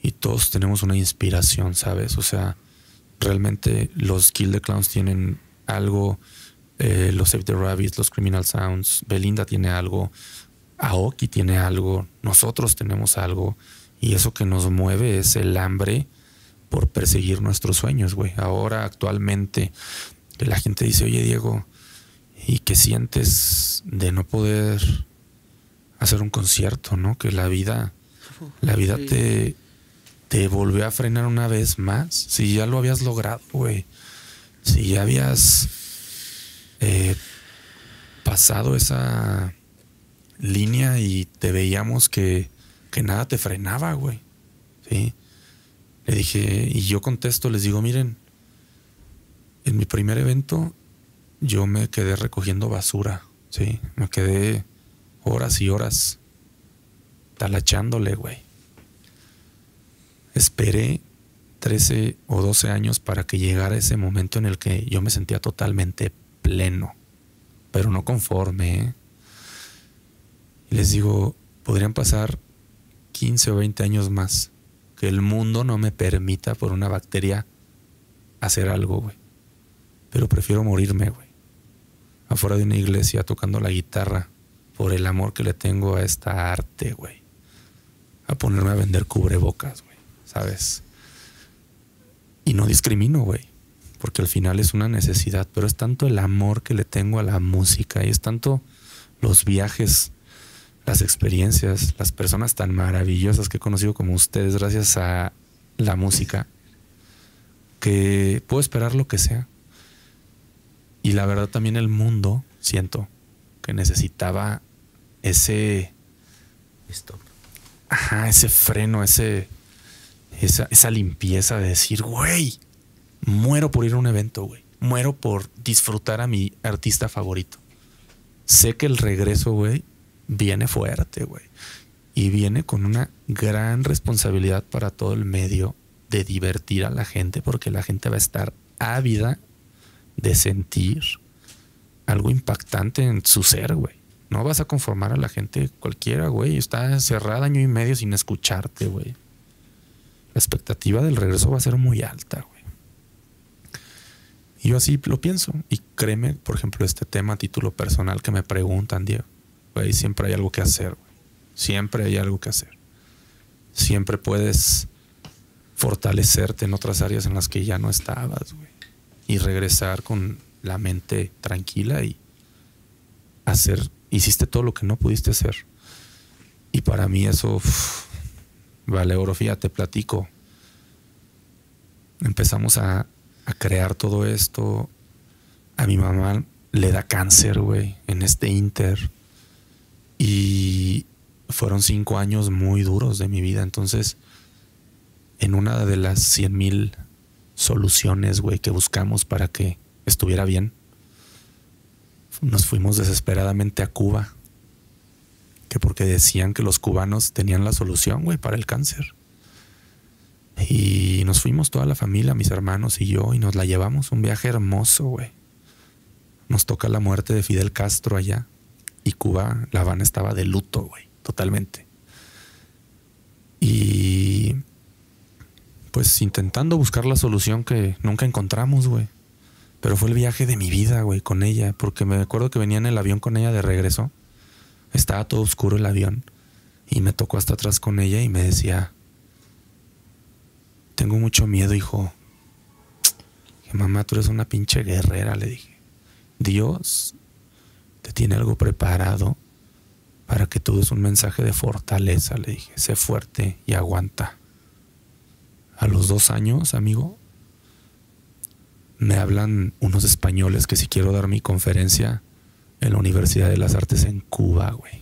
Y todos tenemos una inspiración, ¿sabes? O sea, realmente los Kill the Clowns tienen algo eh, los Save the Rabbits, los Criminal Sounds, Belinda tiene algo, Aoki tiene algo, nosotros tenemos algo, y eso que nos mueve es el hambre por perseguir nuestros sueños, güey. Ahora, actualmente, la gente dice, oye, Diego, ¿y qué sientes de no poder hacer un concierto, no? Que la vida, la vida te, te volvió a frenar una vez más. Si ya lo habías logrado, güey. Si ya habías He eh, pasado esa línea y te veíamos que, nada te frenaba, güey. Le dije, y yo contesto, les digo, miren, en mi primer evento yo me quedé recogiendo basura, ¿sí? Me quedé horas y horas talachándole, güey. Esperé 13 o 12 años para que llegara ese momento en el que yo me sentía totalmente Leno, pero no conforme. ¿eh? les digo, podrían pasar 15 o 20 años más que el mundo no me permita por una bacteria hacer algo, güey. Pero prefiero morirme, güey. Afuera de una iglesia tocando la guitarra por el amor que le tengo a esta arte, güey. A ponerme a vender cubrebocas, güey. ¿Sabes? Y no discrimino, güey porque al final es una necesidad, pero es tanto el amor que le tengo a la música y es tanto los viajes, las experiencias, las personas tan maravillosas que he conocido como ustedes gracias a la música, que puedo esperar lo que sea. Y la verdad también el mundo, siento, que necesitaba ese... Ajá, ese freno, ese... Esa, esa limpieza de decir, güey, muero por ir a un evento, güey. Muero por disfrutar a mi artista favorito. Sé que el regreso, güey, viene fuerte, güey. Y viene con una gran responsabilidad para todo el medio de divertir a la gente, porque la gente va a estar ávida de sentir algo impactante en su ser, güey. No vas a conformar a la gente cualquiera, güey. Está cerrada año y medio sin escucharte, güey. La expectativa del regreso va a ser muy alta, güey. Y yo así lo pienso. Y créeme, por ejemplo, este tema a título personal que me preguntan, Diego, siempre hay algo que hacer, Siempre hay algo que hacer. Siempre puedes fortalecerte en otras áreas en las que ya no estabas, güey. Y regresar con la mente tranquila y hacer, hiciste todo lo que no pudiste hacer. Y para mí eso, vale, Orofía, te platico. Empezamos a crear todo esto. A mi mamá le da cáncer, güey, en este inter. Y fueron cinco años muy duros de mi vida. Entonces, en una de las cien mil soluciones, güey, que buscamos para que estuviera bien, nos fuimos desesperadamente a Cuba. Que porque decían que los cubanos tenían la solución, güey, para el cáncer. Y nos fuimos toda la familia, mis hermanos y yo, y nos la llevamos. Un viaje hermoso, güey. Nos toca la muerte de Fidel Castro allá. Y Cuba, La Habana estaba de luto, güey. Totalmente. Y pues intentando buscar la solución que nunca encontramos, güey. Pero fue el viaje de mi vida, güey, con ella. Porque me acuerdo que venía en el avión con ella de regreso. Estaba todo oscuro el avión. Y me tocó hasta atrás con ella y me decía, tengo mucho miedo, hijo. mamá, tú eres una pinche guerrera, le dije. Dios te tiene algo preparado para que tú des un mensaje de fortaleza, le dije. Sé fuerte y aguanta. A los dos años, amigo, me hablan unos españoles que si quiero dar mi conferencia en la Universidad de las Artes en Cuba, güey.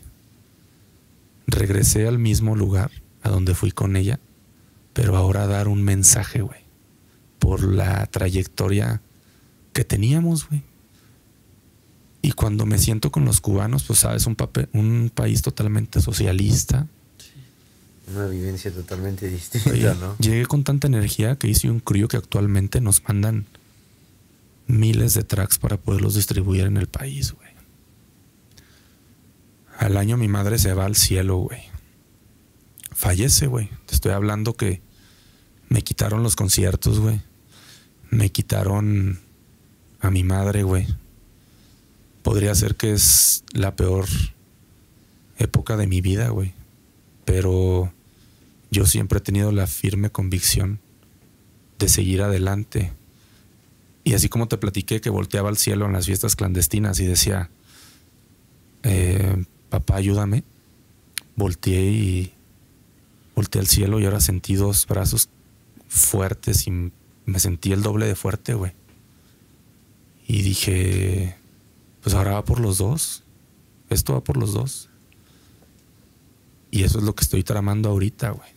Regresé al mismo lugar a donde fui con ella pero ahora dar un mensaje, güey, por la trayectoria que teníamos, güey. Y cuando me siento con los cubanos, pues sabes, un, país totalmente socialista. Una vivencia totalmente distinta, ¿no? Llegué con tanta energía que hice un crío que actualmente nos mandan miles de tracks para poderlos distribuir en el país, güey. Al año mi madre se va al cielo, güey. Fallece, güey. Te estoy hablando que me quitaron los conciertos, güey. Me quitaron a mi madre, güey. Podría ser que es la peor época de mi vida, güey. Pero yo siempre he tenido la firme convicción de seguir adelante. Y así como te platiqué que volteaba al cielo en las fiestas clandestinas y decía, eh, papá, ayúdame, volteé y volteé al cielo y ahora sentí dos brazos Fuerte me sentí el doble de fuerte, güey. Y dije, pues ahora va por los dos. Esto va por los dos. Y eso es lo que estoy tramando ahorita, güey.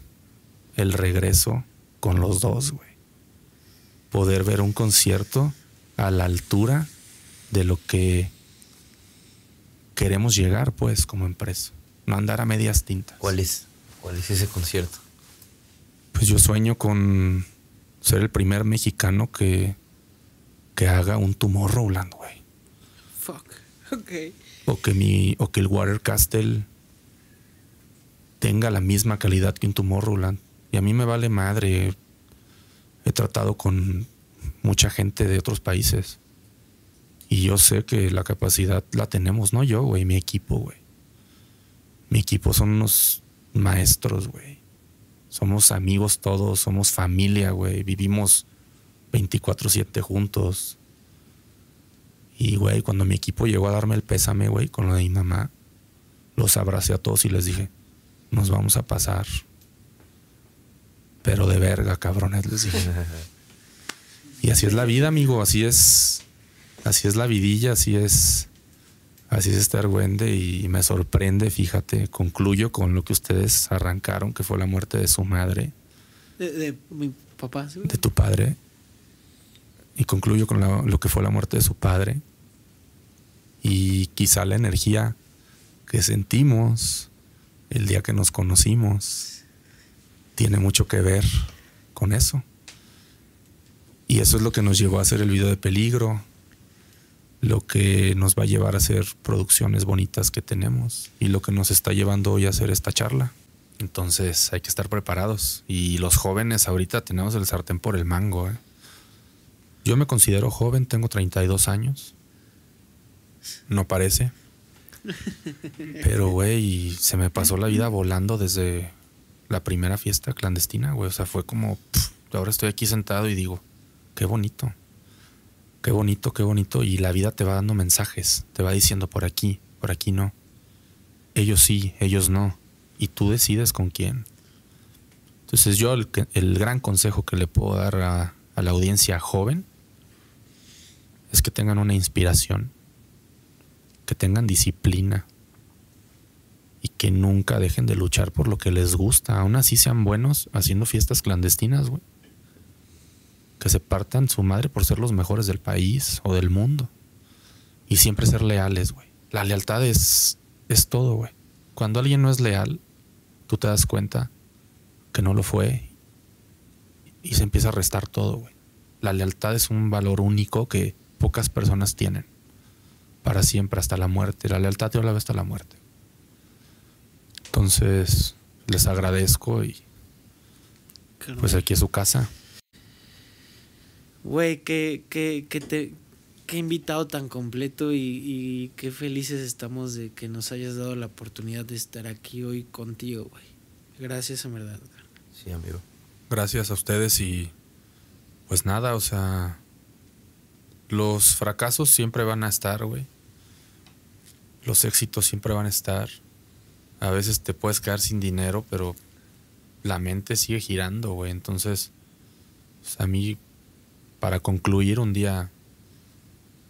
El regreso con los dos, güey. Poder ver un concierto a la altura de lo que queremos llegar, pues, como empresa. No andar a medias tintas. ¿Cuál es? ¿Cuál es ese concierto? Pues yo sueño con ser el primer mexicano que, que haga un tumor Roland, güey. Fuck. Ok. O que, mi, o que el Water Castle tenga la misma calidad que un tumor Roland. Y a mí me vale madre. He tratado con mucha gente de otros países. Y yo sé que la capacidad la tenemos, no yo, güey, mi equipo, güey. Mi equipo son unos maestros, güey somos amigos todos, somos familia, güey. Vivimos 24-7 juntos. Y, güey, cuando mi equipo llegó a darme el pésame, güey, con lo de mi mamá, los abracé a todos y les dije, nos vamos a pasar. Pero de verga, cabrones, les dije. y así es la vida, amigo, así es. Así es la vidilla, así es. Así es estar Wende y me sorprende, fíjate, concluyo con lo que ustedes arrancaron, que fue la muerte de su madre. De, de mi papá. De tu padre. Y concluyo con lo que fue la muerte de su padre. Y quizá la energía que sentimos el día que nos conocimos tiene mucho que ver con eso. Y eso es lo que nos llevó a hacer el video de peligro, lo que nos va a llevar a hacer producciones bonitas que tenemos y lo que nos está llevando hoy a hacer esta charla. Entonces hay que estar preparados. Y los jóvenes ahorita tenemos el sartén por el mango. ¿eh? Yo me considero joven, tengo 32 años. No parece. Pero, güey, se me pasó la vida volando desde la primera fiesta clandestina, güey. O sea, fue como, ahora estoy aquí sentado y digo, qué bonito. Qué bonito, qué bonito. Y la vida te va dando mensajes, te va diciendo por aquí, por aquí no. Ellos sí, ellos no. Y tú decides con quién. Entonces yo el, gran consejo que le puedo dar a, a la audiencia joven es que tengan una inspiración, que tengan disciplina y que nunca dejen de luchar por lo que les gusta, aún así sean buenos haciendo fiestas clandestinas, güey que se partan su madre por ser los mejores del país o del mundo. Y siempre ser leales, güey. La lealtad es, es todo, güey. Cuando alguien no es leal, tú te das cuenta que no lo fue y se empieza a restar todo, güey. La lealtad es un valor único que pocas personas tienen. Para siempre, hasta la muerte. La lealtad te la hasta la muerte. Entonces, les agradezco y pues aquí es su casa. Güey, qué, qué, qué, te, qué invitado tan completo y, qué felices estamos de que nos hayas dado la oportunidad de estar aquí hoy contigo, güey. Gracias en verdad. Sí, amigo. Gracias a ustedes y pues nada, o sea, los fracasos siempre van a estar, güey. Los éxitos siempre van a estar. A veces te puedes quedar sin dinero, pero la mente sigue girando, güey. Entonces, pues, a mí para concluir un día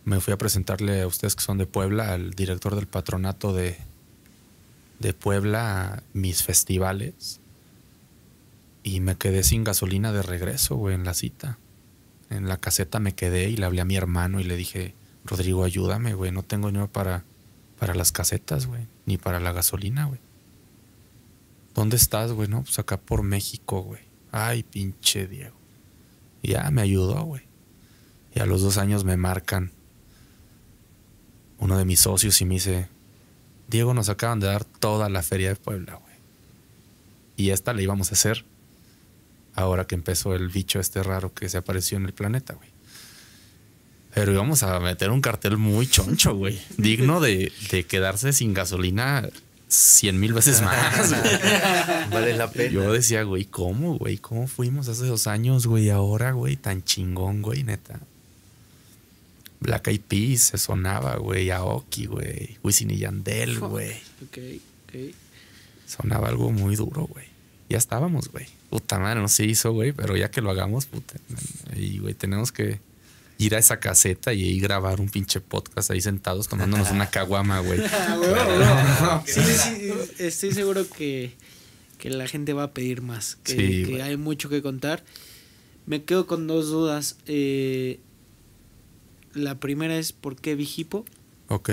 me fui a presentarle a ustedes que son de Puebla, al director del patronato de, de Puebla, mis festivales. Y me quedé sin gasolina de regreso, güey, en la cita. En la caseta me quedé y le hablé a mi hermano y le dije, Rodrigo, ayúdame, güey, no tengo dinero para, para las casetas, güey, ni para la gasolina, güey. ¿Dónde estás, güey? No, pues acá por México, güey. Ay, pinche Diego ya me ayudó, güey. Y a los dos años me marcan uno de mis socios y me dice, Diego, nos acaban de dar toda la feria de Puebla, güey. Y esta la íbamos a hacer ahora que empezó el bicho este raro que se apareció en el planeta, güey. Pero íbamos a meter un cartel muy choncho, güey. digno de, de quedarse sin gasolina cien mil veces más. vale la pena. Yo decía, güey, ¿cómo, güey? ¿Cómo fuimos hace dos años, güey? Ahora, güey, tan chingón, güey, neta. Black Eyed Peas se sonaba, güey, Aoki, güey, Wisin y Yandel, güey. Ok, ok. Sonaba algo muy duro, güey. Ya estábamos, güey. Puta madre, no se hizo, güey, pero ya que lo hagamos, puta. Y, güey, tenemos que ir a esa caseta y ahí grabar un pinche podcast ahí sentados tomándonos ah. una caguama, güey. estoy seguro que, la gente va a pedir más, que, hay mucho que contar. Me quedo con dos dudas. Eh, la primera es ¿por qué Vigipo? Ok.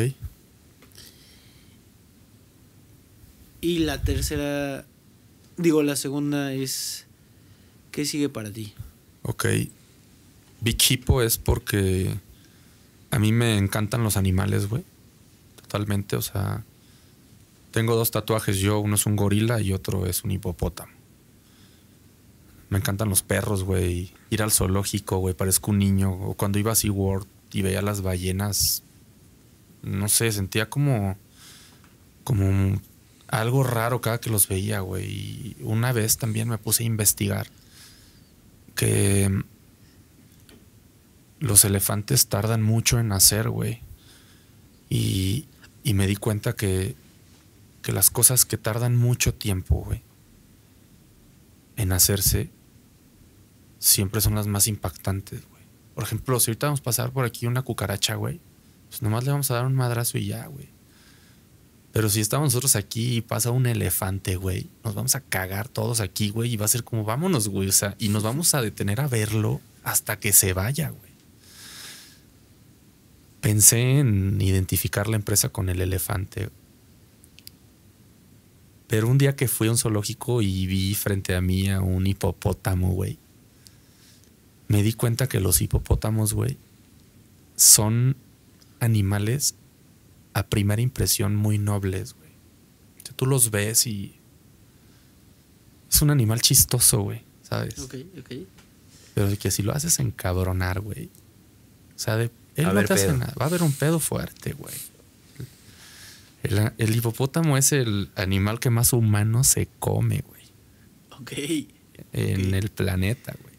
Y la tercera, digo, la segunda es ¿qué sigue para ti? Ok, Bichipo es porque a mí me encantan los animales, güey. Totalmente, o sea, tengo dos tatuajes yo, uno es un gorila y otro es un hipopótamo. Me encantan los perros, güey. Ir al zoológico, güey, parezco un niño. O cuando iba a SeaWorld y veía las ballenas, no sé, sentía como como algo raro cada que los veía, güey. Y una vez también me puse a investigar que los elefantes tardan mucho en hacer, güey. Y, me di cuenta que, que las cosas que tardan mucho tiempo, güey, en hacerse, siempre son las más impactantes, güey. Por ejemplo, si ahorita vamos a pasar por aquí una cucaracha, güey, pues nomás le vamos a dar un madrazo y ya, güey. Pero si estamos nosotros aquí y pasa un elefante, güey, nos vamos a cagar todos aquí, güey, y va a ser como vámonos, güey, o sea, y nos vamos a detener a verlo hasta que se vaya, güey pensé en identificar la empresa con el elefante. Pero un día que fui a un zoológico y vi frente a mí a un hipopótamo, güey, me di cuenta que los hipopótamos, güey, son animales a primera impresión muy nobles, güey. tú los ves y es un animal chistoso, güey, ¿sabes? Ok, ok. Pero que si lo haces encabronar, güey. O sea, de él no te hace nada. Va a haber un pedo fuerte, güey. El, hipopótamo es el animal que más humano se come, güey. Ok. En el planeta, güey.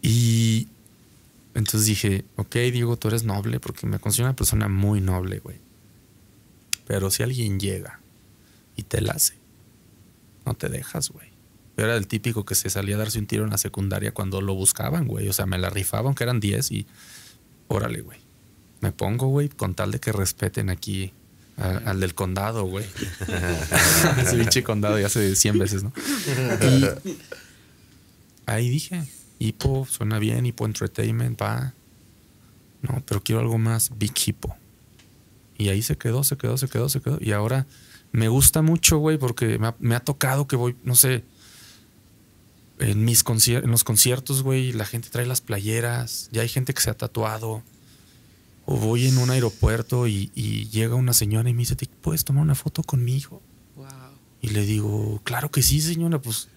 Y entonces dije, ok, Diego, tú eres noble, porque me considero una persona muy noble, güey. Pero si alguien llega y te la hace, no te dejas, güey. Yo era el típico que se salía a darse un tiro en la secundaria cuando lo buscaban, güey. O sea, me la rifaban, que eran 10 y órale, güey. Me pongo, güey, con tal de que respeten aquí al, del condado, güey. Ese biche condado ya hace 100 veces, ¿no? Y ahí dije, hipo suena bien, hipo Entertainment, va. No, pero quiero algo más Big hipo. Y ahí se quedó, se quedó, se quedó, se quedó. Y ahora me gusta mucho, güey, porque me ha tocado que voy, no sé, en, mis los conciertos, güey, la gente trae las playeras, ya hay gente que se ha tatuado. O voy en un aeropuerto y, llega una señora y me dice, ¿puedes tomar una foto conmigo? Y le digo, claro que sí, señora, pues...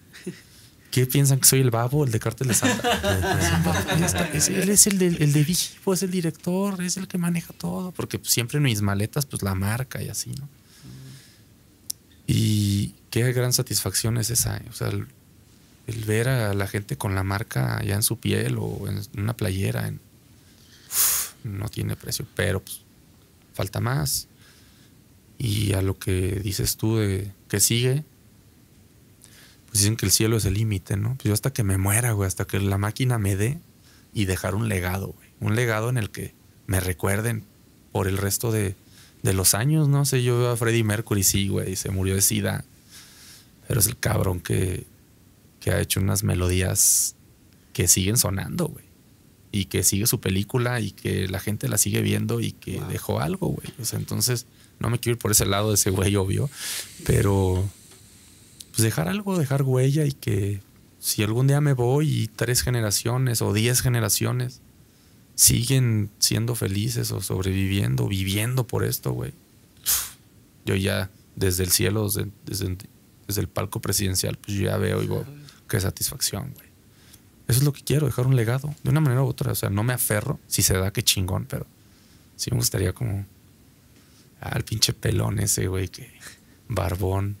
¿Qué piensan que soy el babo, el de Cártel de pues, pues, él es el de, el de Vivo, es pues, el director, es el que maneja todo, porque siempre en mis maletas, pues la marca y así, ¿no? Mm. Y qué gran satisfacción es esa. Eh, o sea, el ver a la gente con la marca ya en su piel o en una playera, no tiene precio, pero pues, falta más. Y a lo que dices tú de que sigue, pues dicen que el cielo es el límite, ¿no? Pues yo hasta que me muera, güey, hasta que la máquina me dé y dejar un legado, güey. Un legado en el que me recuerden por el resto de, los años, no sé, yo veo a Freddie Mercury, sí, güey, se murió de sida, pero es el cabrón que que ha hecho unas melodías que siguen sonando, güey. Y que sigue su película y que la gente la sigue viendo y que dejó algo, güey. O sea, entonces no me quiero ir por ese lado de ese güey, obvio, pero pues dejar algo, dejar huella y que si algún día me voy y tres generaciones o diez generaciones siguen siendo felices o sobreviviendo, viviendo por esto, güey. Yo ya desde el cielo, desde, el palco presidencial, pues yo ya veo y voy de satisfacción, güey. Eso es lo que quiero, dejar un legado, de una manera u otra. O sea, no me aferro, si se da, que chingón, pero sí me gustaría como al pinche pelón ese, güey, que barbón,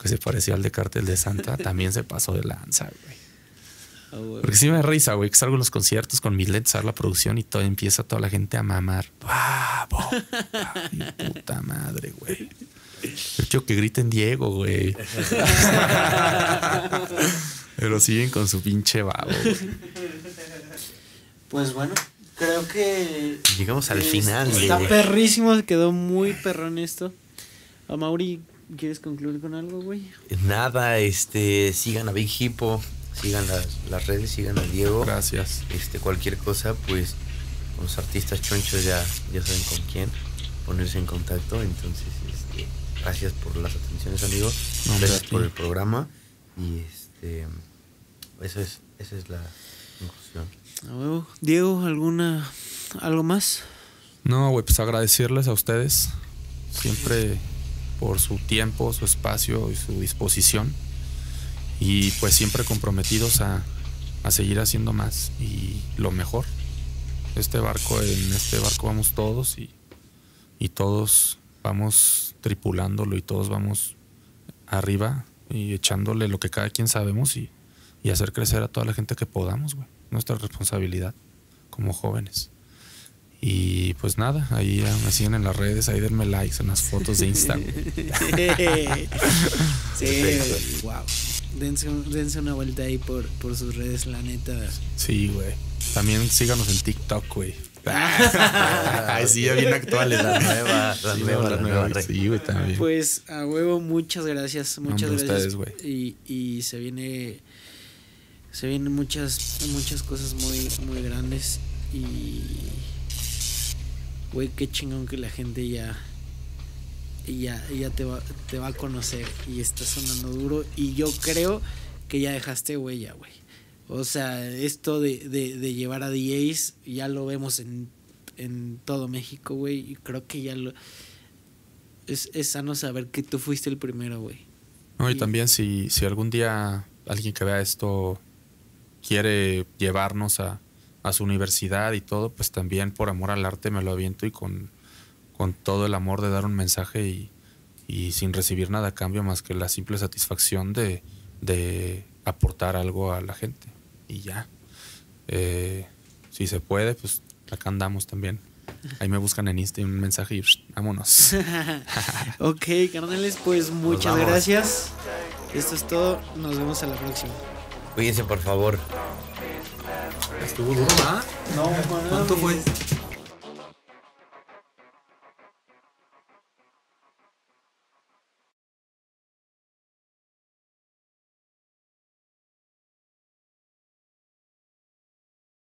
que se parecía al de Cartel de Santa, también se pasó de lanza, ah, güey. Porque sí me da risa, güey, que salgo en los conciertos con mis lentes a la producción y todo empieza toda la gente a mamar. puta madre, güey! Yo que griten Diego, güey. Pero siguen con su pinche babo. Pues bueno, creo que. Llegamos al final, güey. Está perrísimo, se quedó muy perrón esto. A ah, Mauri, ¿quieres concluir con algo, güey? Nada, este, sigan a Big Hippo, sigan las, redes, sigan a Diego. Gracias. Este, cualquier cosa, pues, los artistas chonchos ya, ya saben con quién ponerse en contacto. Entonces, este, gracias por las atenciones, amigos gracias por el programa. Y este, este, es, esa es la conclusión. Diego, ¿alguna, algo más? No, pues agradecerles a ustedes siempre por su tiempo, su espacio y su disposición. Y pues siempre comprometidos a, seguir haciendo más y lo mejor. Este barco, en este barco vamos todos y, y todos vamos tripulándolo y todos vamos arriba y echándole lo que cada quien sabemos y, hacer crecer a toda la gente que podamos, güey. Nuestra responsabilidad como jóvenes. Y pues nada, ahí me siguen en las redes, ahí denme likes en las fotos de Instagram. sí, wow. Dense, dense, una vuelta ahí por, por sus redes, la neta. Sí, güey. También síganos en TikTok, güey. Ay, sí, ya bien actuales. La nueva, la nueva, sí, también. Pues a huevo, muchas gracias. Muchas gracias. y, se viene. Se vienen muchas, muchas cosas muy, muy grandes. Y. Güey, qué chingón que la gente ya. Ya, ya te, va, te va a conocer. Y está sonando duro. Y yo creo que ya dejaste huella, güey. O sea, esto de, llevar a DJs ya lo vemos en, todo México, güey. Y creo que ya lo... Es, sano saber que tú fuiste el primero, güey. No, y, también si, algún día alguien que vea esto quiere llevarnos a, su universidad y todo, pues también por amor al arte me lo aviento y con, todo el amor de dar un mensaje y, y sin recibir nada a cambio más que la simple satisfacción de aportar algo a la gente y ya. Eh, si se puede, pues acá andamos también. Ahí me buscan en Instagram un mensaje y vámonos. ok, carnales, pues muchas gracias. Esto es todo. Nos vemos a la próxima. Cuídense, por favor. Estuvo ¿ah? No, ¿Cuánto fue?